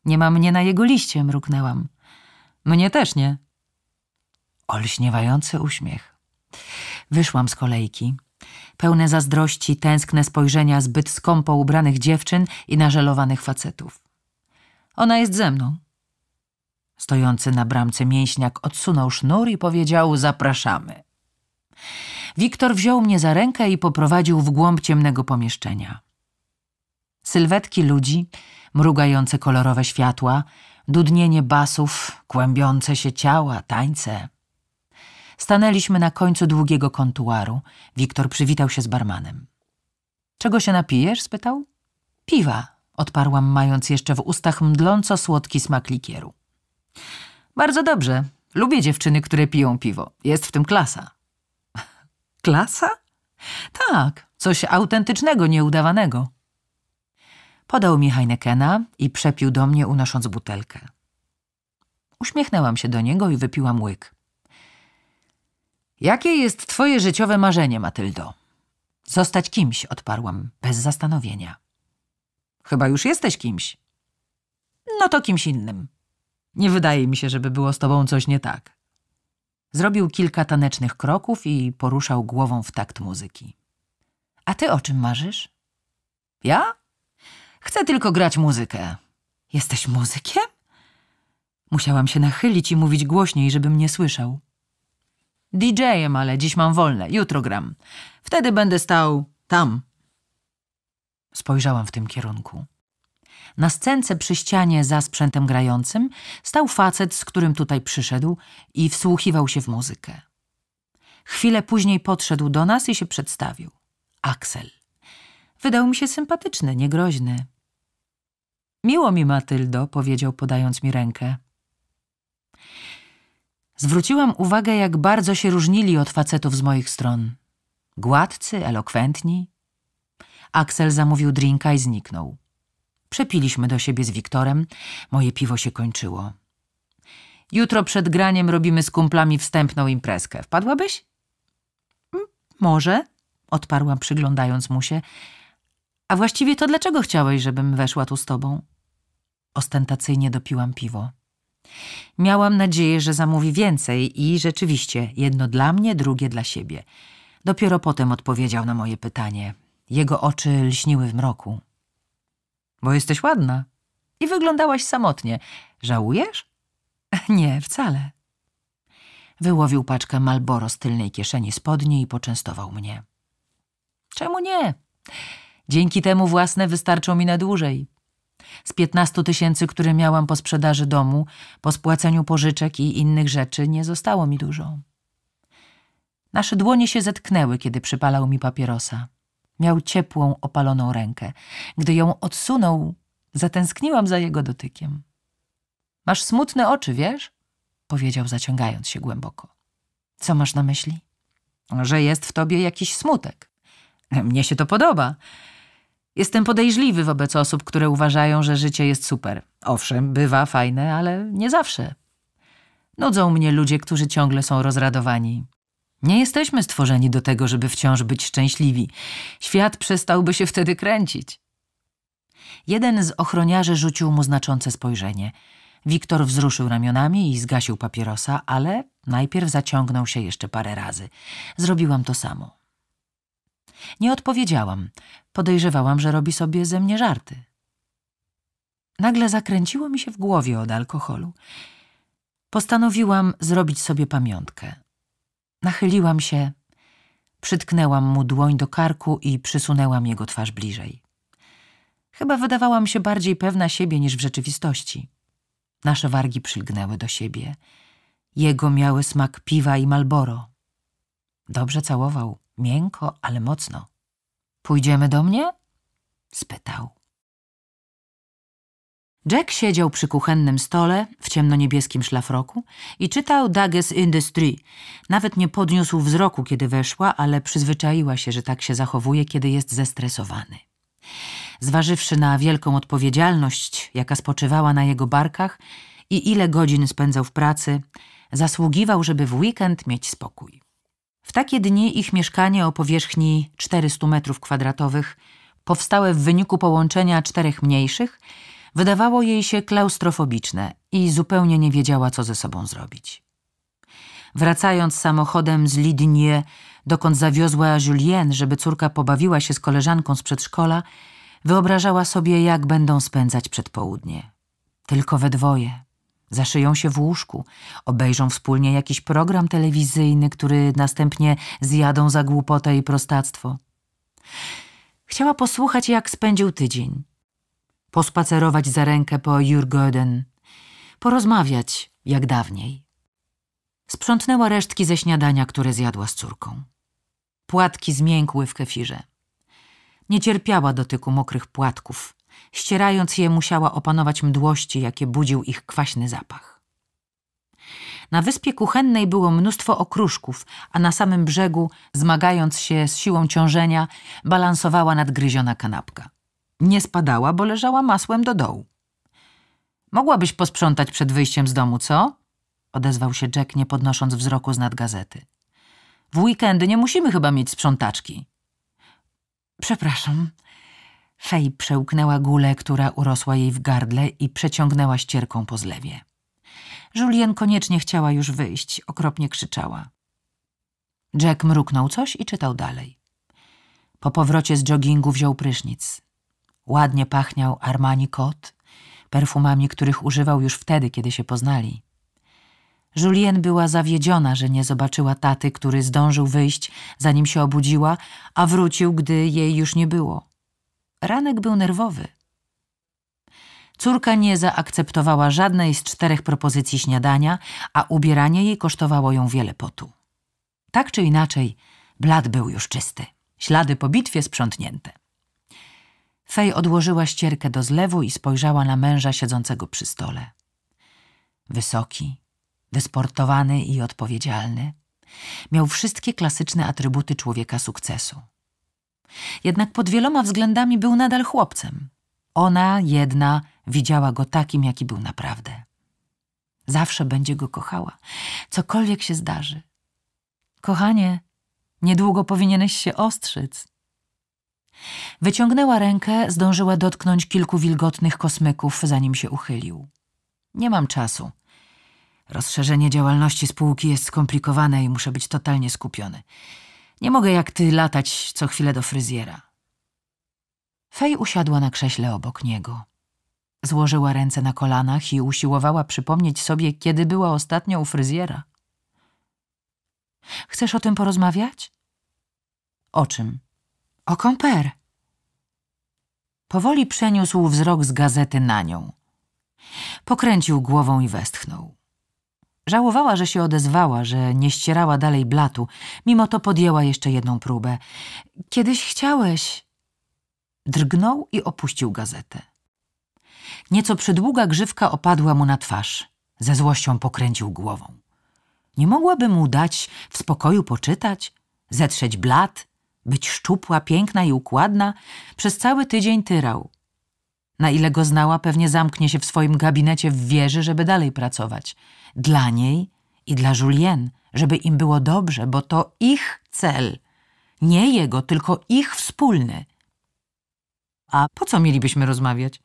Nie ma mnie na jego liście, mruknęłam. Mnie też nie. Olśniewający uśmiech. Wyszłam z kolejki. Pełne zazdrości, tęskne spojrzenia zbyt skąpo ubranych dziewczyn i nażelowanych facetów. Ona jest ze mną. Stojący na bramce mięśniak odsunął sznur i powiedział: Zapraszamy. Wiktor wziął mnie za rękę i poprowadził w głąb ciemnego pomieszczenia. Sylwetki ludzi, mrugające kolorowe światła, dudnienie basów, kłębiące się ciała, tańce. Stanęliśmy na końcu długiego kontuaru. Wiktor przywitał się z barmanem. Czego się napijesz? spytał. Piwa, odparłam, mając jeszcze w ustach mdląco słodki smak likieru. Bardzo dobrze. Lubię dziewczyny, które piją piwo. Jest w tym klasa. Klasa? Tak, coś autentycznego, nieudawanego. Podał mi Heinekena i przepił do mnie, unosząc butelkę. Uśmiechnęłam się do niego i wypiłam łyk. Jakie jest twoje życiowe marzenie, Matyldo? Zostać kimś, odparłam, bez zastanowienia. Chyba już jesteś kimś. No to kimś innym. Nie wydaje mi się, żeby było z tobą coś nie tak. Zrobił kilka tanecznych kroków i poruszał głową w takt muzyki. A ty o czym marzysz? Ja? Chcę tylko grać muzykę. Jesteś muzykiem? Musiałam się nachylić i mówić głośniej, żeby mnie słyszał. DJ-em, ale dziś mam wolne, jutro gram. Wtedy będę stał tam. Spojrzałam w tym kierunku. Na scence przy ścianie za sprzętem grającym stał facet, z którym tutaj przyszedł i wsłuchiwał się w muzykę. Chwilę później podszedł do nas i się przedstawił. Aksel. Wydał mi się sympatyczny, niegroźny. Miło mi, Matyldo, powiedział, podając mi rękę. Zwróciłam uwagę, jak bardzo się różnili od facetów z moich stron. Gładcy, elokwentni. Aksel zamówił drinka i zniknął. Przepiliśmy do siebie z Wiktorem. Moje piwo się kończyło. Jutro przed graniem robimy z kumplami wstępną imprezkę. Wpadłabyś? Może, odparłam, przyglądając mu się. A właściwie to dlaczego chciałeś, żebym weszła tu z tobą? Ostentacyjnie dopiłam piwo. Miałam nadzieję, że zamówi więcej i rzeczywiście jedno dla mnie, drugie dla siebie. Dopiero potem odpowiedział na moje pytanie. Jego oczy lśniły w mroku. Bo jesteś ładna. I wyglądałaś samotnie. Żałujesz? Nie, wcale. Wyłowił paczkę Malboro z tylnej kieszeni spodni i poczęstował mnie. Czemu nie? Dzięki temu własne wystarczą mi na dłużej. Z piętnastu tysięcy, które miałam po sprzedaży domu, po spłaceniu pożyczek i innych rzeczy, nie zostało mi dużo. Nasze dłonie się zetknęły, kiedy przypalał mi papierosa. Miał ciepłą, opaloną rękę. Gdy ją odsunął, zatęskniłam za jego dotykiem. Masz smutne oczy, wiesz? powiedział, zaciągając się głęboko. Co masz na myśli? Że jest w tobie jakiś smutek. Mnie się to podoba. Jestem podejrzliwy wobec osób, które uważają, że życie jest super. Owszem, bywa fajne, ale nie zawsze. Nudzą mnie ludzie, którzy ciągle są rozradowani. Nie jesteśmy stworzeni do tego, żeby wciąż być szczęśliwi. Świat przestałby się wtedy kręcić. Jeden z ochroniarzy rzucił mu znaczące spojrzenie. Wiktor wzruszył ramionami i zgasił papierosa, ale najpierw zaciągnął się jeszcze parę razy. Zrobiłam to samo. Nie odpowiedziałam. Podejrzewałam, że robi sobie ze mnie żarty. Nagle zakręciło mi się w głowie od alkoholu. Postanowiłam zrobić sobie pamiątkę. Nachyliłam się, przytknęłam mu dłoń do karku i przysunęłam jego twarz bliżej. Chyba wydawałam się bardziej pewna siebie niż w rzeczywistości. Nasze wargi przylgnęły do siebie. Jego miały smak piwa i malboro. Dobrze całował, miękko, ale mocno. Pójdziemy do mnie? spytał. Jack siedział przy kuchennym stole w ciemnoniebieskim szlafroku i czytał Dages Industry. Nawet nie podniósł wzroku, kiedy weszła, ale przyzwyczaiła się, że tak się zachowuje, kiedy jest zestresowany. Zważywszy na wielką odpowiedzialność, jaka spoczywała na jego barkach i ile godzin spędzał w pracy, zasługiwał, żeby w weekend mieć spokój. W takie dni ich mieszkanie o powierzchni 400 metrów kwadratowych powstałe w wyniku połączenia czterech mniejszych – Wydawało jej się klaustrofobiczne i zupełnie nie wiedziała, co ze sobą zrobić. Wracając samochodem z Lidnie, dokąd zawiozła Julien, żeby córka pobawiła się z koleżanką z przedszkola, wyobrażała sobie, jak będą spędzać przedpołudnie. Tylko we dwoje. Zaszyją się w łóżku, obejrzą wspólnie jakiś program telewizyjny, który następnie zjadą za głupotę i prostactwo. Chciała posłuchać, jak spędził tydzień pospacerować za rękę po Jurgöden, porozmawiać jak dawniej. Sprzątnęła resztki ze śniadania, które zjadła z córką. Płatki zmiękły w kefirze. Nie cierpiała dotyku mokrych płatków. Ścierając je, musiała opanować mdłości, jakie budził ich kwaśny zapach. Na wyspie kuchennej było mnóstwo okruszków, a na samym brzegu, zmagając się z siłą ciążenia, balansowała nadgryziona kanapka. Nie spadała, bo leżała masłem do dołu. Mogłabyś posprzątać przed wyjściem z domu, co? Odezwał się Jack, nie podnosząc wzroku z nad gazety. W weekendy nie musimy chyba mieć sprzątaczki. Przepraszam. Fej przełknęła gulę, która urosła jej w gardle i przeciągnęła ścierką po zlewie. Julien koniecznie chciała już wyjść, okropnie krzyczała. Jack mruknął coś i czytał dalej. Po powrocie z joggingu wziął prysznic. Ładnie pachniał Armani kot, perfumami, których używał już wtedy, kiedy się poznali. Julien była zawiedziona, że nie zobaczyła taty, który zdążył wyjść, zanim się obudziła, a wrócił, gdy jej już nie było. Ranek był nerwowy. Córka nie zaakceptowała żadnej z czterech propozycji śniadania, a ubieranie jej kosztowało ją wiele potu. Tak czy inaczej, blad był już czysty, ślady po bitwie sprzątnięte. Fej odłożyła ścierkę do zlewu i spojrzała na męża siedzącego przy stole. Wysoki, wysportowany i odpowiedzialny, miał wszystkie klasyczne atrybuty człowieka sukcesu. Jednak pod wieloma względami był nadal chłopcem. Ona jedna widziała go takim, jaki był naprawdę. Zawsze będzie go kochała, cokolwiek się zdarzy. Kochanie, niedługo powinieneś się ostrzyc. Wyciągnęła rękę, zdążyła dotknąć kilku wilgotnych kosmyków, zanim się uchylił. Nie mam czasu. Rozszerzenie działalności spółki jest skomplikowane i muszę być totalnie skupiony. Nie mogę jak ty latać co chwilę do fryzjera. Fej usiadła na krześle obok niego. Złożyła ręce na kolanach i usiłowała przypomnieć sobie, kiedy była ostatnio u fryzjera. Chcesz o tym porozmawiać? O czym? O komper. Powoli przeniósł wzrok z gazety na nią. Pokręcił głową i westchnął. Żałowała, że się odezwała, że nie ścierała dalej blatu. Mimo to podjęła jeszcze jedną próbę. Kiedyś chciałeś. Drgnął i opuścił gazetę. Nieco przydługa grzywka opadła mu na twarz. Ze złością pokręcił głową. Nie mogłaby mu dać w spokoju poczytać, zetrzeć blat, być szczupła, piękna i układna, przez cały tydzień tyrał. Na ile go znała, pewnie zamknie się w swoim gabinecie w wieży, żeby dalej pracować. Dla niej i dla Julien, żeby im było dobrze, bo to ich cel. Nie jego, tylko ich wspólny. A po co mielibyśmy rozmawiać?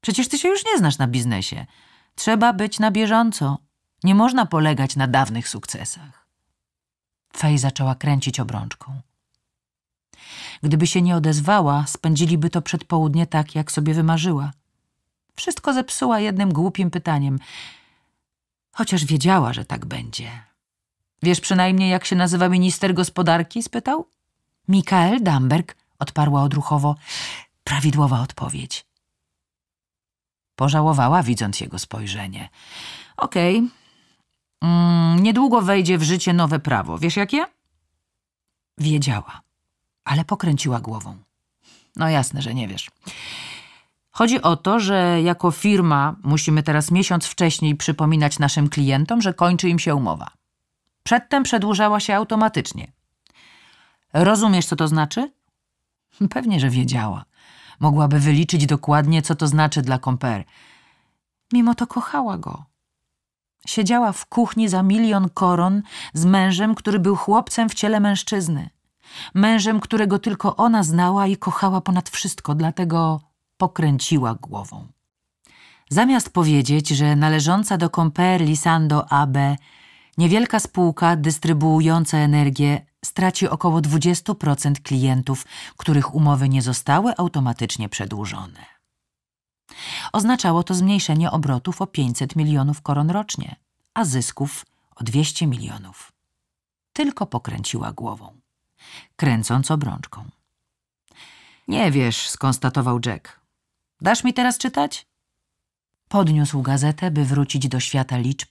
Przecież ty się już nie znasz na biznesie. Trzeba być na bieżąco. Nie można polegać na dawnych sukcesach. Fej zaczęła kręcić obrączką. Gdyby się nie odezwała, spędziliby to przedpołudnie tak, jak sobie wymarzyła. Wszystko zepsuła jednym głupim pytaniem, chociaż wiedziała, że tak będzie. Wiesz przynajmniej, jak się nazywa minister gospodarki? spytał. Mikael Damberg, odparła odruchowo. Prawidłowa odpowiedź. Pożałowała, widząc jego spojrzenie. Okej. Okay. Mm, niedługo wejdzie w życie nowe prawo. Wiesz jakie? Wiedziała ale pokręciła głową. No jasne, że nie wiesz. Chodzi o to, że jako firma musimy teraz miesiąc wcześniej przypominać naszym klientom, że kończy im się umowa. Przedtem przedłużała się automatycznie. Rozumiesz, co to znaczy? Pewnie, że wiedziała. Mogłaby wyliczyć dokładnie, co to znaczy dla komper. Mimo to kochała go. Siedziała w kuchni za milion koron z mężem, który był chłopcem w ciele mężczyzny mężem, którego tylko ona znała i kochała ponad wszystko, dlatego pokręciła głową. Zamiast powiedzieć, że należąca do Comper Lisando AB niewielka spółka dystrybuująca energię straci około 20% klientów, których umowy nie zostały automatycznie przedłużone. Oznaczało to zmniejszenie obrotów o 500 milionów koron rocznie, a zysków o 200 milionów. Tylko pokręciła głową kręcąc obrączką. Nie wiesz, skonstatował Jack. Dasz mi teraz czytać? Podniósł gazetę, by wrócić do świata liczb,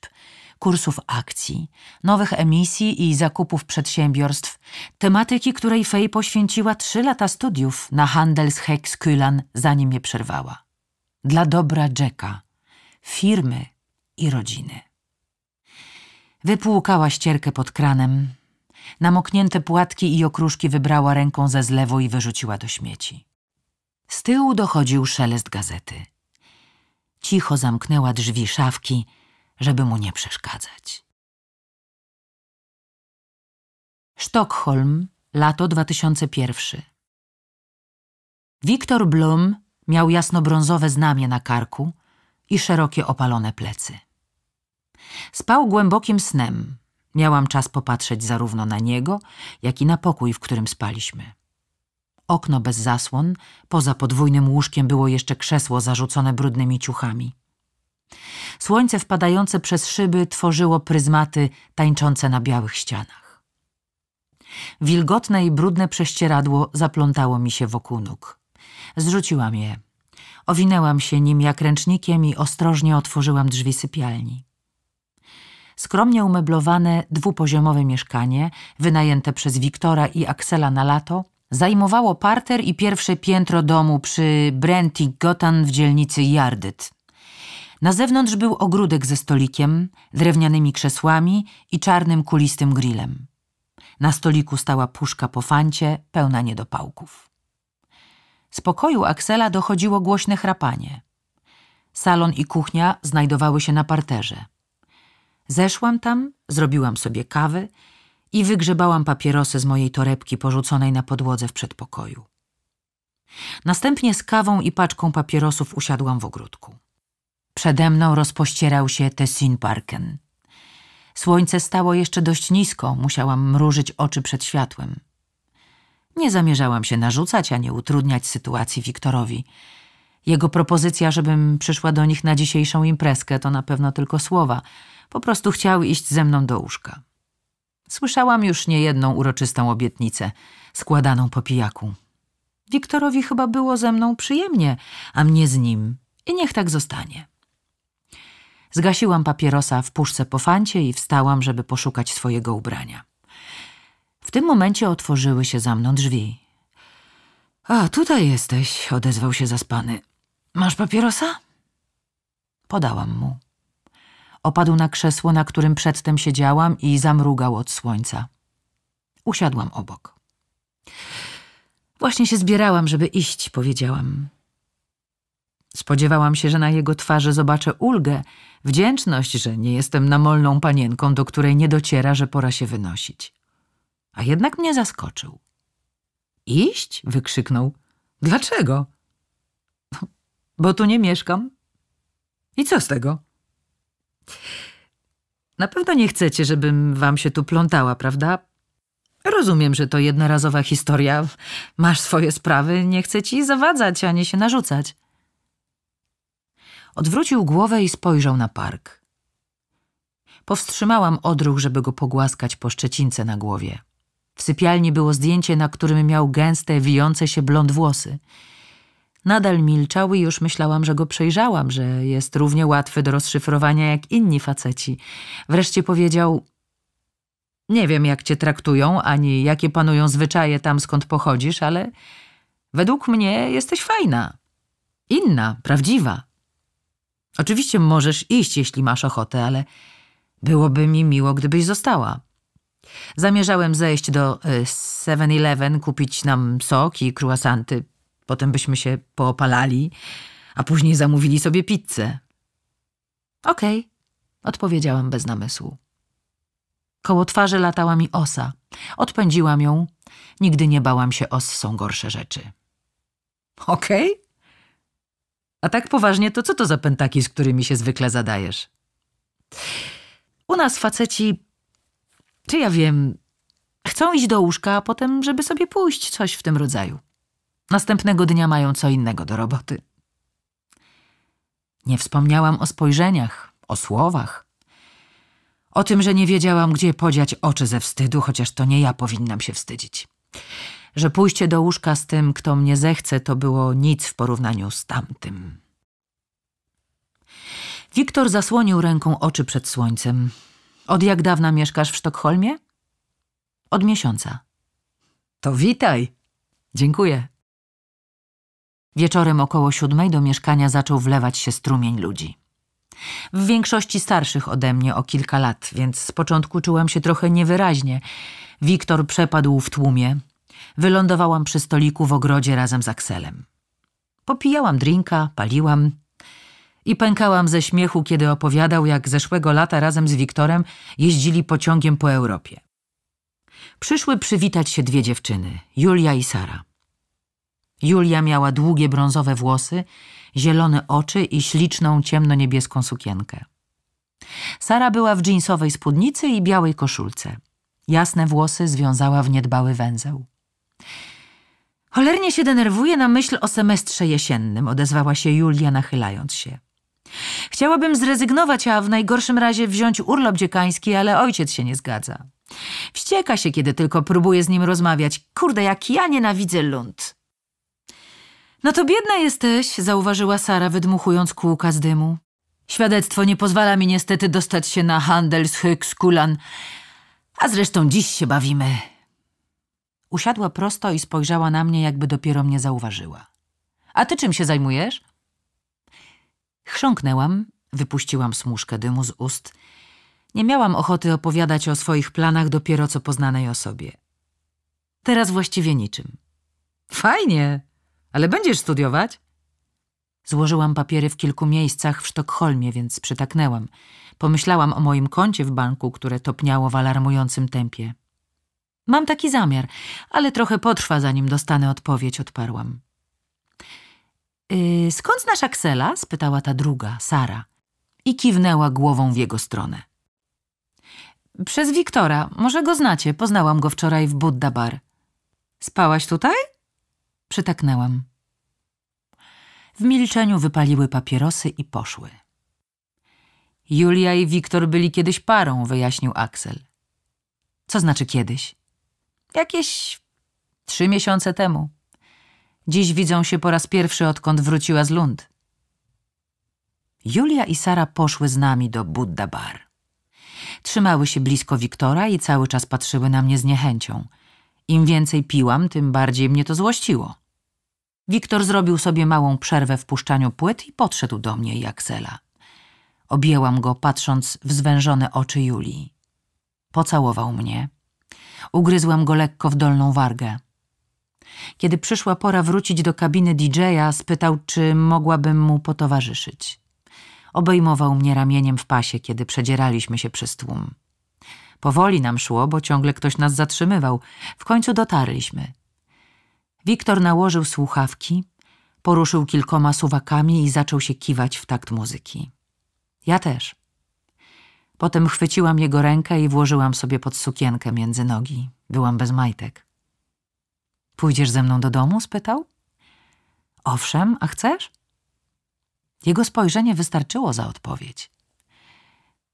kursów akcji, nowych emisji i zakupów przedsiębiorstw, tematyki, której Fej poświęciła trzy lata studiów na handel z Hexkylan, zanim je przerwała. Dla dobra Jacka, firmy i rodziny. Wypłukała ścierkę pod kranem, Namoknięte płatki i okruszki wybrała ręką ze zlewu i wyrzuciła do śmieci. Z tyłu dochodził szelest gazety. Cicho zamknęła drzwi szafki, żeby mu nie przeszkadzać. Sztokholm, lato 2001. Wiktor Blum miał jasnobrązowe znamie na karku i szerokie opalone plecy. Spał głębokim snem, Miałam czas popatrzeć zarówno na niego, jak i na pokój, w którym spaliśmy. Okno bez zasłon, poza podwójnym łóżkiem było jeszcze krzesło zarzucone brudnymi ciuchami. Słońce wpadające przez szyby tworzyło pryzmaty tańczące na białych ścianach. Wilgotne i brudne prześcieradło zaplątało mi się wokół nóg. Zrzuciłam je. Owinęłam się nim jak ręcznikiem i ostrożnie otworzyłam drzwi sypialni skromnie umeblowane dwupoziomowe mieszkanie, wynajęte przez Wiktora i Axela na lato, zajmowało parter i pierwsze piętro domu przy Brentig Gotan w dzielnicy Jardyt. Na zewnątrz był ogródek ze stolikiem, drewnianymi krzesłami i czarnym kulistym grillem. Na stoliku stała puszka po fancie, pełna niedopałków. Z pokoju Axela dochodziło głośne chrapanie. Salon i kuchnia znajdowały się na parterze. Zeszłam tam, zrobiłam sobie kawę i wygrzebałam papierosy z mojej torebki porzuconej na podłodze w przedpokoju. Następnie z kawą i paczką papierosów usiadłam w ogródku. Przede mną rozpościerał się Tessin Parken. Słońce stało jeszcze dość nisko, musiałam mrużyć oczy przed światłem. Nie zamierzałam się narzucać ani utrudniać sytuacji Wiktorowi. Jego propozycja, żebym przyszła do nich na dzisiejszą imprezkę, to na pewno tylko słowa – po prostu chciał iść ze mną do łóżka. Słyszałam już niejedną uroczystą obietnicę, składaną po pijaku. Wiktorowi chyba było ze mną przyjemnie, a mnie z nim. I niech tak zostanie. Zgasiłam papierosa w puszce po fancie i wstałam, żeby poszukać swojego ubrania. W tym momencie otworzyły się za mną drzwi. A, tutaj jesteś, odezwał się zaspany. Masz papierosa? Podałam mu. Opadł na krzesło, na którym przedtem siedziałam i zamrugał od słońca. Usiadłam obok. Właśnie się zbierałam, żeby iść, powiedziałam. Spodziewałam się, że na jego twarzy zobaczę ulgę, wdzięczność, że nie jestem namolną panienką, do której nie dociera, że pora się wynosić. A jednak mnie zaskoczył. Iść? wykrzyknął. Dlaczego? No, bo tu nie mieszkam. I co z tego? Na pewno nie chcecie, żebym wam się tu plątała, prawda? Rozumiem, że to jednorazowa historia. Masz swoje sprawy, nie chcę ci zawadzać ani się narzucać. Odwrócił głowę i spojrzał na park. Powstrzymałam odruch, żeby go pogłaskać po szczecince na głowie. W sypialni było zdjęcie, na którym miał gęste, wijące się blond włosy. Nadal milczał i już myślałam, że go przejrzałam, że jest równie łatwy do rozszyfrowania jak inni faceci. Wreszcie powiedział: Nie wiem, jak cię traktują, ani jakie panują zwyczaje tam, skąd pochodzisz, ale według mnie jesteś fajna. Inna, prawdziwa. Oczywiście możesz iść, jeśli masz ochotę, ale byłoby mi miło, gdybyś została. Zamierzałem zejść do 7-Eleven, y, kupić nam sok i kruasanty. Potem byśmy się poopalali, a później zamówili sobie pizzę. Okej, okay, odpowiedziałam bez namysłu. Koło twarzy latała mi osa. Odpędziłam ją. Nigdy nie bałam się os, są gorsze rzeczy. Okej? Okay? A tak poważnie, to co to za pentaki, z którymi się zwykle zadajesz? U nas faceci, czy ja wiem, chcą iść do łóżka, a potem, żeby sobie pójść, coś w tym rodzaju. Następnego dnia mają co innego do roboty. Nie wspomniałam o spojrzeniach, o słowach. O tym, że nie wiedziałam, gdzie podziać oczy ze wstydu, chociaż to nie ja powinnam się wstydzić. Że pójście do łóżka z tym, kto mnie zechce, to było nic w porównaniu z tamtym. Wiktor zasłonił ręką oczy przed słońcem. Od jak dawna mieszkasz w Sztokholmie? Od miesiąca. To witaj. Dziękuję. Wieczorem około siódmej do mieszkania zaczął wlewać się strumień ludzi. W większości starszych ode mnie o kilka lat, więc z początku czułam się trochę niewyraźnie. Wiktor przepadł w tłumie. Wylądowałam przy stoliku w ogrodzie razem z Akselem. Popijałam drinka, paliłam i pękałam ze śmiechu, kiedy opowiadał, jak zeszłego lata razem z Wiktorem jeździli pociągiem po Europie. Przyszły przywitać się dwie dziewczyny, Julia i Sara. Julia miała długie brązowe włosy, zielone oczy i śliczną ciemno-niebieską sukienkę. Sara była w dżinsowej spódnicy i białej koszulce. Jasne włosy związała w niedbały węzeł. Cholernie się denerwuję na myśl o semestrze jesiennym, odezwała się Julia, nachylając się. Chciałabym zrezygnować, a w najgorszym razie wziąć urlop dziekański, ale ojciec się nie zgadza. Wścieka się, kiedy tylko próbuję z nim rozmawiać. Kurde, jak ja nienawidzę lund. No to biedna jesteś, zauważyła Sara, wydmuchując kółka z dymu. Świadectwo nie pozwala mi niestety dostać się na handel z Hykskulan. A zresztą dziś się bawimy. Usiadła prosto i spojrzała na mnie, jakby dopiero mnie zauważyła. A ty czym się zajmujesz? Chrząknęłam, wypuściłam smuszkę dymu z ust. Nie miałam ochoty opowiadać o swoich planach dopiero co poznanej osobie. Teraz właściwie niczym. Fajnie, ale będziesz studiować? Złożyłam papiery w kilku miejscach w Sztokholmie, więc przytaknęłam. Pomyślałam o moim koncie w banku, które topniało w alarmującym tempie. Mam taki zamiar, ale trochę potrwa, zanim dostanę odpowiedź, odparłam. Yy, skąd znasz Aksela? spytała ta druga, Sara. I kiwnęła głową w jego stronę. Przez Wiktora, może go znacie, poznałam go wczoraj w Buddha Bar. Spałaś tutaj? Przytaknęłam. W milczeniu wypaliły papierosy i poszły. Julia i Wiktor byli kiedyś parą, wyjaśnił Aksel. Co znaczy kiedyś? Jakieś trzy miesiące temu. Dziś widzą się po raz pierwszy, odkąd wróciła z Lund. Julia i Sara poszły z nami do Buddha Bar. Trzymały się blisko Wiktora i cały czas patrzyły na mnie z niechęcią. Im więcej piłam, tym bardziej mnie to złościło. Wiktor zrobił sobie małą przerwę w puszczaniu płyt i podszedł do mnie i Aksela. Objęłam go, patrząc w zwężone oczy Julii. Pocałował mnie. Ugryzłam go lekko w dolną wargę. Kiedy przyszła pora wrócić do kabiny DJ-a, spytał, czy mogłabym mu potowarzyszyć. Obejmował mnie ramieniem w pasie, kiedy przedzieraliśmy się przez tłum. Powoli nam szło, bo ciągle ktoś nas zatrzymywał. W końcu dotarliśmy. Wiktor nałożył słuchawki, poruszył kilkoma suwakami i zaczął się kiwać w takt muzyki. Ja też. Potem chwyciłam jego rękę i włożyłam sobie pod sukienkę między nogi. Byłam bez majtek. Pójdziesz ze mną do domu? spytał. Owszem, a chcesz? Jego spojrzenie wystarczyło za odpowiedź.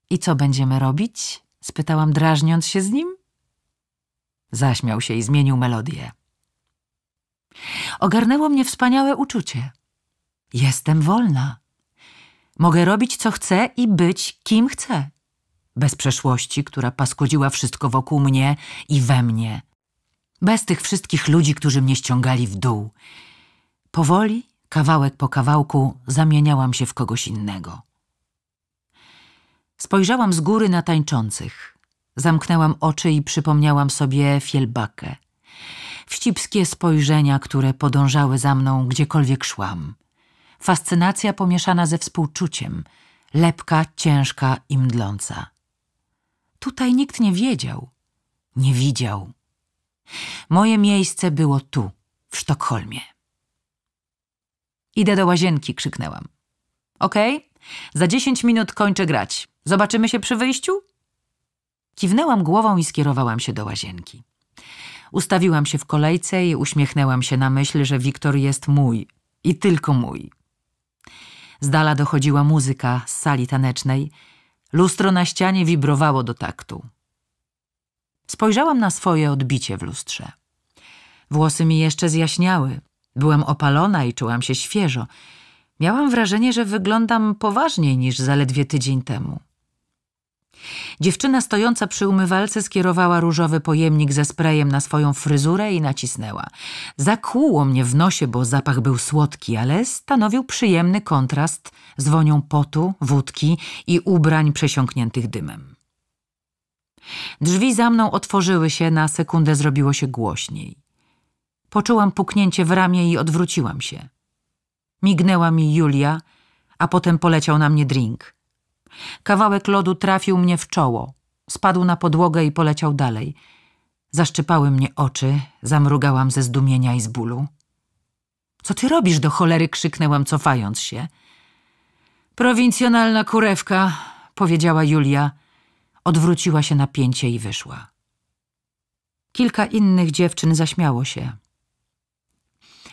I co będziemy robić? spytałam, drażniąc się z nim. Zaśmiał się i zmienił melodię. Ogarnęło mnie wspaniałe uczucie. Jestem wolna. Mogę robić, co chcę i być, kim chcę. Bez przeszłości, która paskudziła wszystko wokół mnie i we mnie. Bez tych wszystkich ludzi, którzy mnie ściągali w dół. Powoli, kawałek po kawałku, zamieniałam się w kogoś innego. Spojrzałam z góry na tańczących. Zamknęłam oczy i przypomniałam sobie Fielbakę wścibskie spojrzenia, które podążały za mną gdziekolwiek szłam. Fascynacja pomieszana ze współczuciem, lepka, ciężka i mdląca. Tutaj nikt nie wiedział, nie widział. Moje miejsce było tu, w Sztokholmie. Idę do łazienki, krzyknęłam. Okej, okay? za dziesięć minut kończę grać. Zobaczymy się przy wyjściu? Kiwnęłam głową i skierowałam się do łazienki. Ustawiłam się w kolejce i uśmiechnęłam się na myśl, że Wiktor jest mój i tylko mój. Z dala dochodziła muzyka z sali tanecznej. Lustro na ścianie wibrowało do taktu. Spojrzałam na swoje odbicie w lustrze. Włosy mi jeszcze zjaśniały. Byłam opalona i czułam się świeżo. Miałam wrażenie, że wyglądam poważniej niż zaledwie tydzień temu. Dziewczyna stojąca przy umywalce skierowała różowy pojemnik ze sprayem na swoją fryzurę i nacisnęła. Zakłuło mnie w nosie, bo zapach był słodki, ale stanowił przyjemny kontrast z wonią potu, wódki i ubrań przesiąkniętych dymem. Drzwi za mną otworzyły się, na sekundę zrobiło się głośniej. Poczułam puknięcie w ramię i odwróciłam się. Mignęła mi Julia, a potem poleciał na mnie drink – Kawałek lodu trafił mnie w czoło. Spadł na podłogę i poleciał dalej. Zaszczypały mnie oczy, zamrugałam ze zdumienia i z bólu. Co ty robisz do cholery? krzyknęłam, cofając się. Prowincjonalna kurewka, powiedziała Julia. Odwróciła się na pięcie i wyszła. Kilka innych dziewczyn zaśmiało się.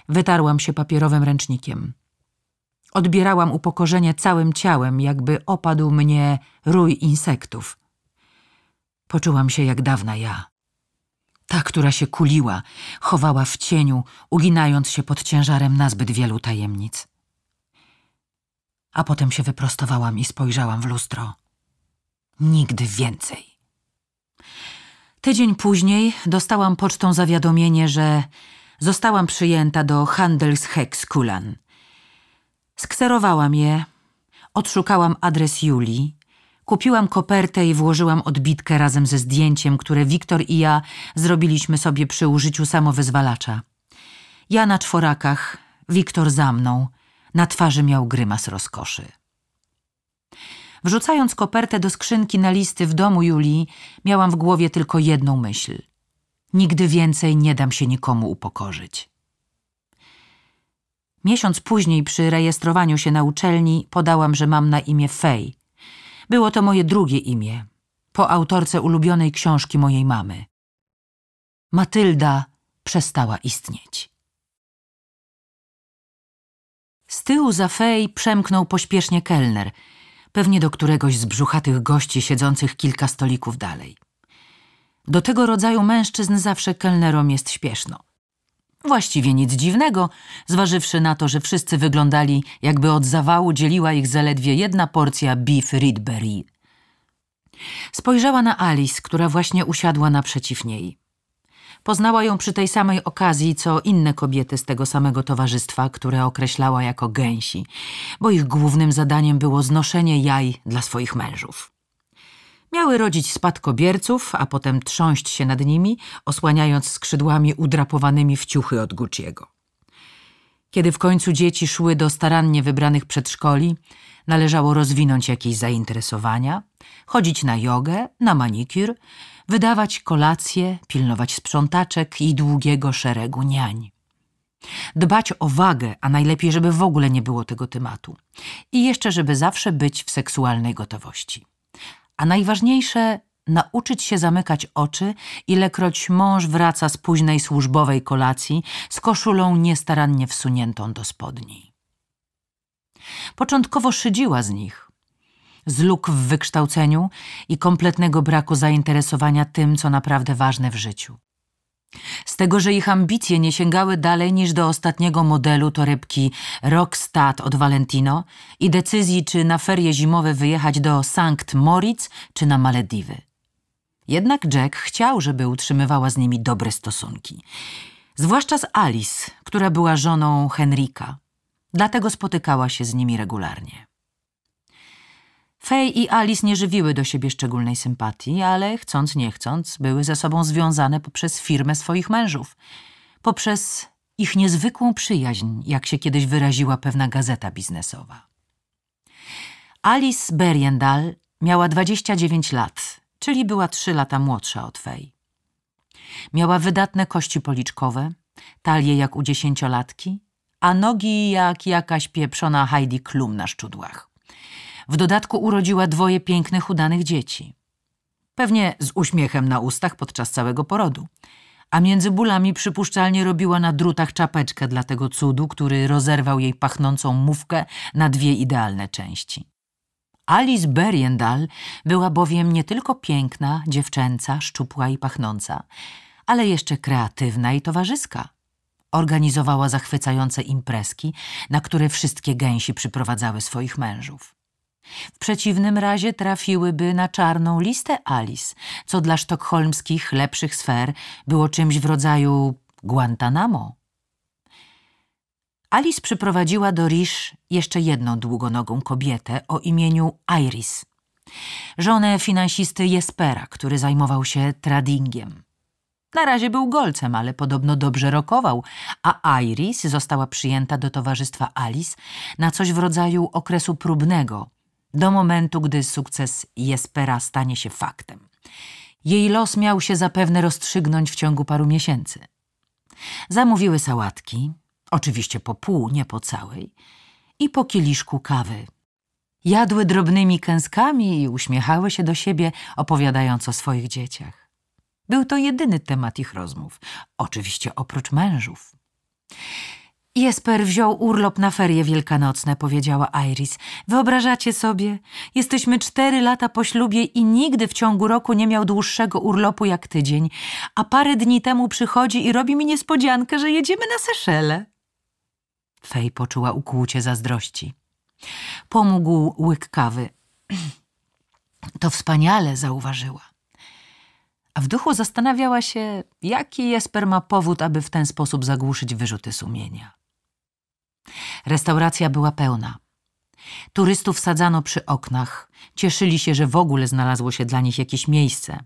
Wytarłam się papierowym ręcznikiem. Odbierałam upokorzenie całym ciałem, jakby opadł mnie rój insektów. Poczułam się jak dawna ja. Ta, która się kuliła, chowała w cieniu, uginając się pod ciężarem nazbyt wielu tajemnic. A potem się wyprostowałam i spojrzałam w lustro. Nigdy więcej. Tydzień później dostałam pocztą zawiadomienie, że zostałam przyjęta do Handelshex Kulan, Skserowałam je, odszukałam adres Julii, kupiłam kopertę i włożyłam odbitkę razem ze zdjęciem, które Wiktor i ja zrobiliśmy sobie przy użyciu samowyzwalacza. Ja na czworakach, Wiktor za mną, na twarzy miał grymas rozkoszy. Wrzucając kopertę do skrzynki na listy w domu Julii, miałam w głowie tylko jedną myśl. Nigdy więcej nie dam się nikomu upokorzyć. Miesiąc później przy rejestrowaniu się na uczelni podałam, że mam na imię Fej. Było to moje drugie imię, po autorce ulubionej książki mojej mamy. Matylda przestała istnieć. Z tyłu za Fej przemknął pośpiesznie kelner, pewnie do któregoś z brzuchatych gości siedzących kilka stolików dalej. Do tego rodzaju mężczyzn zawsze kelnerom jest śpieszno – Właściwie nic dziwnego, zważywszy na to, że wszyscy wyglądali, jakby od zawału dzieliła ich zaledwie jedna porcja beef Ridbury. Spojrzała na Alice, która właśnie usiadła naprzeciw niej. Poznała ją przy tej samej okazji, co inne kobiety z tego samego towarzystwa, które określała jako gęsi, bo ich głównym zadaniem było znoszenie jaj dla swoich mężów. Miały rodzić spadkobierców, a potem trząść się nad nimi, osłaniając skrzydłami udrapowanymi w ciuchy od Gucciego. Kiedy w końcu dzieci szły do starannie wybranych przedszkoli, należało rozwinąć jakieś zainteresowania, chodzić na jogę, na manikur, wydawać kolacje, pilnować sprzątaczek i długiego szeregu niań. Dbać o wagę, a najlepiej, żeby w ogóle nie było tego tematu. I jeszcze, żeby zawsze być w seksualnej gotowości a najważniejsze nauczyć się zamykać oczy, ilekroć mąż wraca z późnej służbowej kolacji z koszulą niestarannie wsuniętą do spodni. Początkowo szydziła z nich, z luk w wykształceniu i kompletnego braku zainteresowania tym, co naprawdę ważne w życiu. Z tego, że ich ambicje nie sięgały dalej niż do ostatniego modelu torebki Rockstar od Valentino i decyzji, czy na ferie zimowe wyjechać do Sankt Moritz czy na Malediwy. Jednak Jack chciał, żeby utrzymywała z nimi dobre stosunki. Zwłaszcza z Alice, która była żoną Henrika. Dlatego spotykała się z nimi regularnie. Fej i Alice nie żywiły do siebie szczególnej sympatii, ale chcąc nie chcąc były ze sobą związane poprzez firmę swoich mężów, poprzez ich niezwykłą przyjaźń, jak się kiedyś wyraziła pewna gazeta biznesowa. Alice Berjendal miała 29 lat, czyli była 3 lata młodsza od Fej. Miała wydatne kości policzkowe, talie jak u dziesięciolatki, a nogi jak jakaś pieprzona Heidi Klum na szczudłach. W dodatku urodziła dwoje pięknych, udanych dzieci. Pewnie z uśmiechem na ustach podczas całego porodu. A między bólami przypuszczalnie robiła na drutach czapeczkę dla tego cudu, który rozerwał jej pachnącą mówkę na dwie idealne części. Alice Berjendal była bowiem nie tylko piękna, dziewczęca, szczupła i pachnąca, ale jeszcze kreatywna i towarzyska. Organizowała zachwycające imprezki, na które wszystkie gęsi przyprowadzały swoich mężów. W przeciwnym razie trafiłyby na czarną listę Alice, co dla sztokholmskich lepszych sfer było czymś w rodzaju Guantanamo. Alice przyprowadziła do Risz jeszcze jedną długonogą kobietę o imieniu Iris, żonę finansisty Jespera, który zajmował się tradingiem. Na razie był golcem, ale podobno dobrze rokował, a Iris została przyjęta do towarzystwa Alice na coś w rodzaju okresu próbnego – do momentu, gdy sukces Jespera stanie się faktem. Jej los miał się zapewne rozstrzygnąć w ciągu paru miesięcy. Zamówiły sałatki, oczywiście po pół, nie po całej, i po kieliszku kawy. Jadły drobnymi kęskami i uśmiechały się do siebie, opowiadając o swoich dzieciach. Był to jedyny temat ich rozmów, oczywiście oprócz mężów. Jesper wziął urlop na ferie wielkanocne, powiedziała Iris. Wyobrażacie sobie? Jesteśmy cztery lata po ślubie i nigdy w ciągu roku nie miał dłuższego urlopu jak tydzień, a parę dni temu przychodzi i robi mi niespodziankę, że jedziemy na Seszele. Fej poczuła ukłucie zazdrości. Pomógł łyk kawy. To wspaniale, zauważyła. A w duchu zastanawiała się, jaki Jesper ma powód, aby w ten sposób zagłuszyć wyrzuty sumienia. Restauracja była pełna. Turystów sadzano przy oknach, cieszyli się, że w ogóle znalazło się dla nich jakieś miejsce.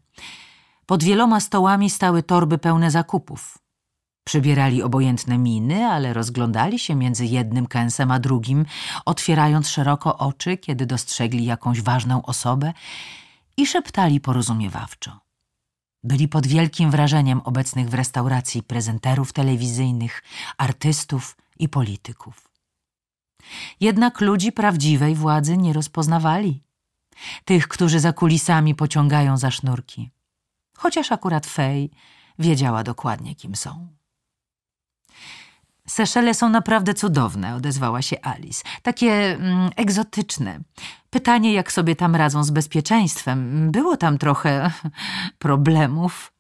Pod wieloma stołami stały torby pełne zakupów. Przybierali obojętne miny, ale rozglądali się między jednym kęsem a drugim, otwierając szeroko oczy, kiedy dostrzegli jakąś ważną osobę i szeptali porozumiewawczo. Byli pod wielkim wrażeniem obecnych w restauracji prezenterów telewizyjnych, artystów, i polityków. Jednak ludzi prawdziwej władzy nie rozpoznawali, tych, którzy za kulisami pociągają za sznurki, chociaż akurat Fej wiedziała dokładnie, kim są. Seszele są naprawdę cudowne, odezwała się Alice. Takie mm, egzotyczne. Pytanie, jak sobie tam radzą z bezpieczeństwem. Było tam trochę problemów.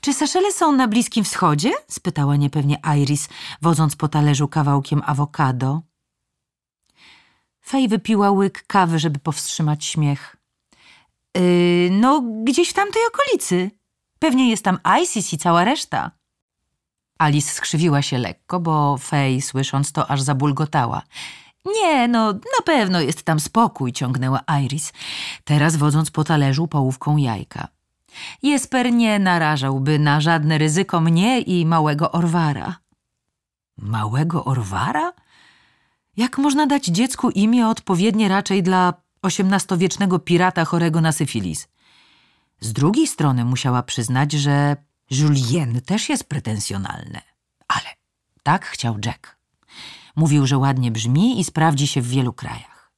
Czy saszele są na Bliskim Wschodzie? spytała niepewnie Iris, wodząc po talerzu kawałkiem awokado. Fej wypiła łyk kawy, żeby powstrzymać śmiech. Yy, no, gdzieś w tamtej okolicy. Pewnie jest tam Isis i cała reszta. Alice skrzywiła się lekko, bo Fej, słysząc to, aż zabulgotała. Nie, no, na pewno jest tam spokój, ciągnęła Iris, teraz wodząc po talerzu połówką jajka. Jesper nie narażałby na żadne ryzyko mnie i małego Orwara. Małego Orwara? Jak można dać dziecku imię odpowiednie raczej dla osiemnastowiecznego pirata chorego na syfilis? Z drugiej strony musiała przyznać, że Julien też jest pretensjonalny. Ale tak chciał Jack. Mówił, że ładnie brzmi i sprawdzi się w wielu krajach.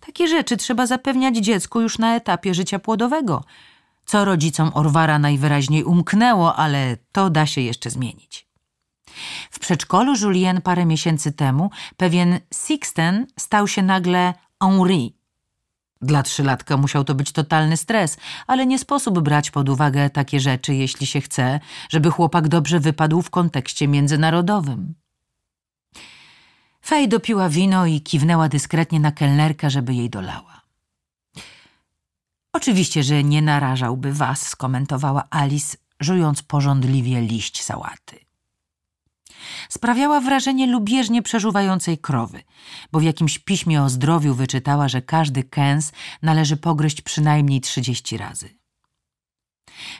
Takie rzeczy trzeba zapewniać dziecku już na etapie życia płodowego – co rodzicom Orwara najwyraźniej umknęło, ale to da się jeszcze zmienić. W przedszkolu Julien parę miesięcy temu pewien Sixten stał się nagle Henri. Dla trzylatka musiał to być totalny stres, ale nie sposób brać pod uwagę takie rzeczy, jeśli się chce, żeby chłopak dobrze wypadł w kontekście międzynarodowym. Fej dopiła wino i kiwnęła dyskretnie na kelnerkę, żeby jej dolała. Oczywiście, że nie narażałby was, skomentowała Alice, żując porządliwie liść sałaty. Sprawiała wrażenie lubieżnie przeżuwającej krowy, bo w jakimś piśmie o zdrowiu wyczytała, że każdy kęs należy pogryźć przynajmniej trzydzieści razy.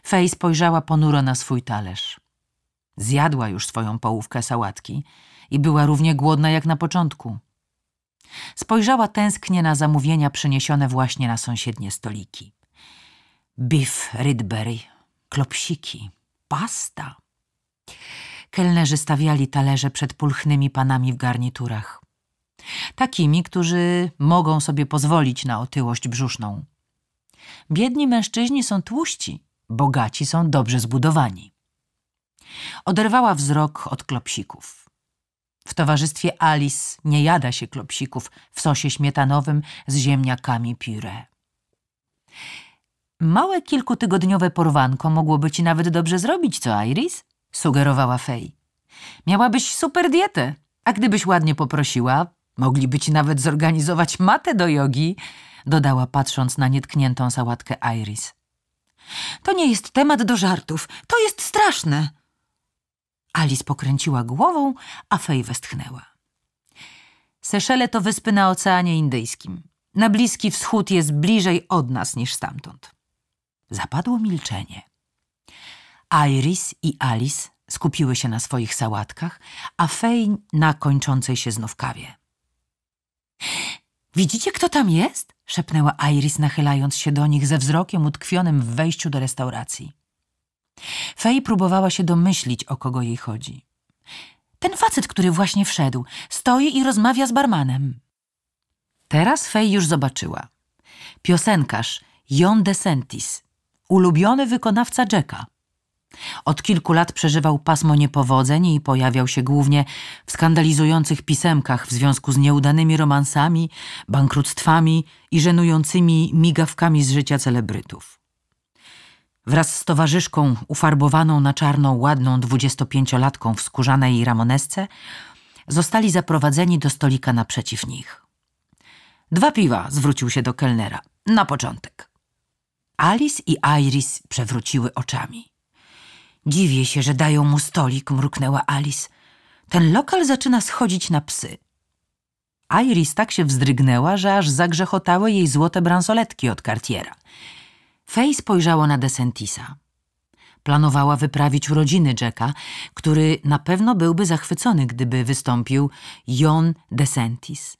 Fej spojrzała ponuro na swój talerz. Zjadła już swoją połówkę sałatki i była równie głodna jak na początku. Spojrzała tęsknie na zamówienia przyniesione właśnie na sąsiednie stoliki. Beef Ridbury, klopsiki, pasta. Kelnerzy stawiali talerze przed pulchnymi panami w garniturach. Takimi, którzy mogą sobie pozwolić na otyłość brzuszną. Biedni mężczyźni są tłuści, bogaci są dobrze zbudowani. Oderwała wzrok od klopsików. W towarzystwie Alice nie jada się klopsików w sosie śmietanowym z ziemniakami puree. Małe kilkutygodniowe porwanko mogłoby ci nawet dobrze zrobić, co Iris? Sugerowała Fej. Miałabyś super dietę, a gdybyś ładnie poprosiła, mogliby ci nawet zorganizować matę do jogi, dodała patrząc na nietkniętą sałatkę Iris. To nie jest temat do żartów, to jest straszne, Alice pokręciła głową, a Fej westchnęła. Seszele to wyspy na Oceanie Indyjskim. Na Bliski Wschód jest bliżej od nas niż stamtąd. Zapadło milczenie. Iris i Alice skupiły się na swoich sałatkach, a Fej na kończącej się znów kawie. Widzicie, kto tam jest? szepnęła Iris, nachylając się do nich ze wzrokiem utkwionym w wejściu do restauracji. Fej próbowała się domyślić, o kogo jej chodzi. Ten facet, który właśnie wszedł, stoi i rozmawia z barmanem. Teraz Fej już zobaczyła. Piosenkarz Jon DeSantis, ulubiony wykonawca Jacka. Od kilku lat przeżywał pasmo niepowodzeń i pojawiał się głównie w skandalizujących pisemkach w związku z nieudanymi romansami, bankructwami i żenującymi migawkami z życia celebrytów. Wraz z towarzyszką ufarbowaną na czarną, ładną dwudziestopięciolatką w skórzanej ramonesce zostali zaprowadzeni do stolika naprzeciw nich. Dwa piwa, zwrócił się do kelnera. Na początek. Alice i Iris przewróciły oczami. Dziwię się, że dają mu stolik, mruknęła Alice. Ten lokal zaczyna schodzić na psy. Iris tak się wzdrygnęła, że aż zagrzechotały jej złote bransoletki od kartiera. Fej spojrzała na Desentisa. Planowała wyprawić urodziny Jacka, który na pewno byłby zachwycony, gdyby wystąpił Jon Desentis.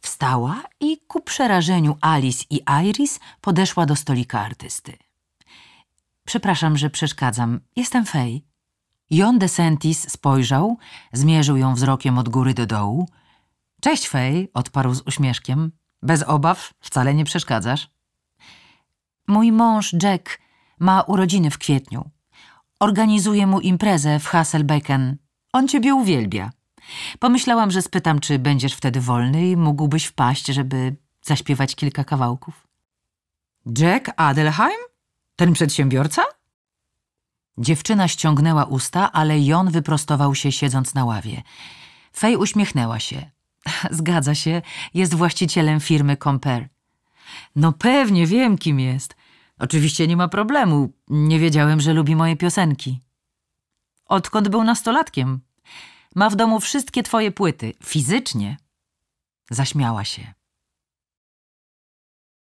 Wstała i ku przerażeniu Alice i Iris podeszła do stolika artysty. Przepraszam, że przeszkadzam. Jestem Fej. Jon DeSantis spojrzał, zmierzył ją wzrokiem od góry do dołu. Cześć, Fej, odparł z uśmieszkiem. Bez obaw, wcale nie przeszkadzasz. Mój mąż Jack ma urodziny w kwietniu. Organizuję mu imprezę w Hasselbecken. On ciebie uwielbia. Pomyślałam, że spytam, czy będziesz wtedy wolny i mógłbyś wpaść, żeby zaśpiewać kilka kawałków. Jack Adelheim? Ten przedsiębiorca? Dziewczyna ściągnęła usta, ale Jon wyprostował się siedząc na ławie. Fej uśmiechnęła się. Zgadza się, jest właścicielem firmy Comper. No pewnie wiem, kim jest. Oczywiście nie ma problemu. Nie wiedziałem, że lubi moje piosenki. Odkąd był nastolatkiem. Ma w domu wszystkie twoje płyty. Fizycznie. Zaśmiała się.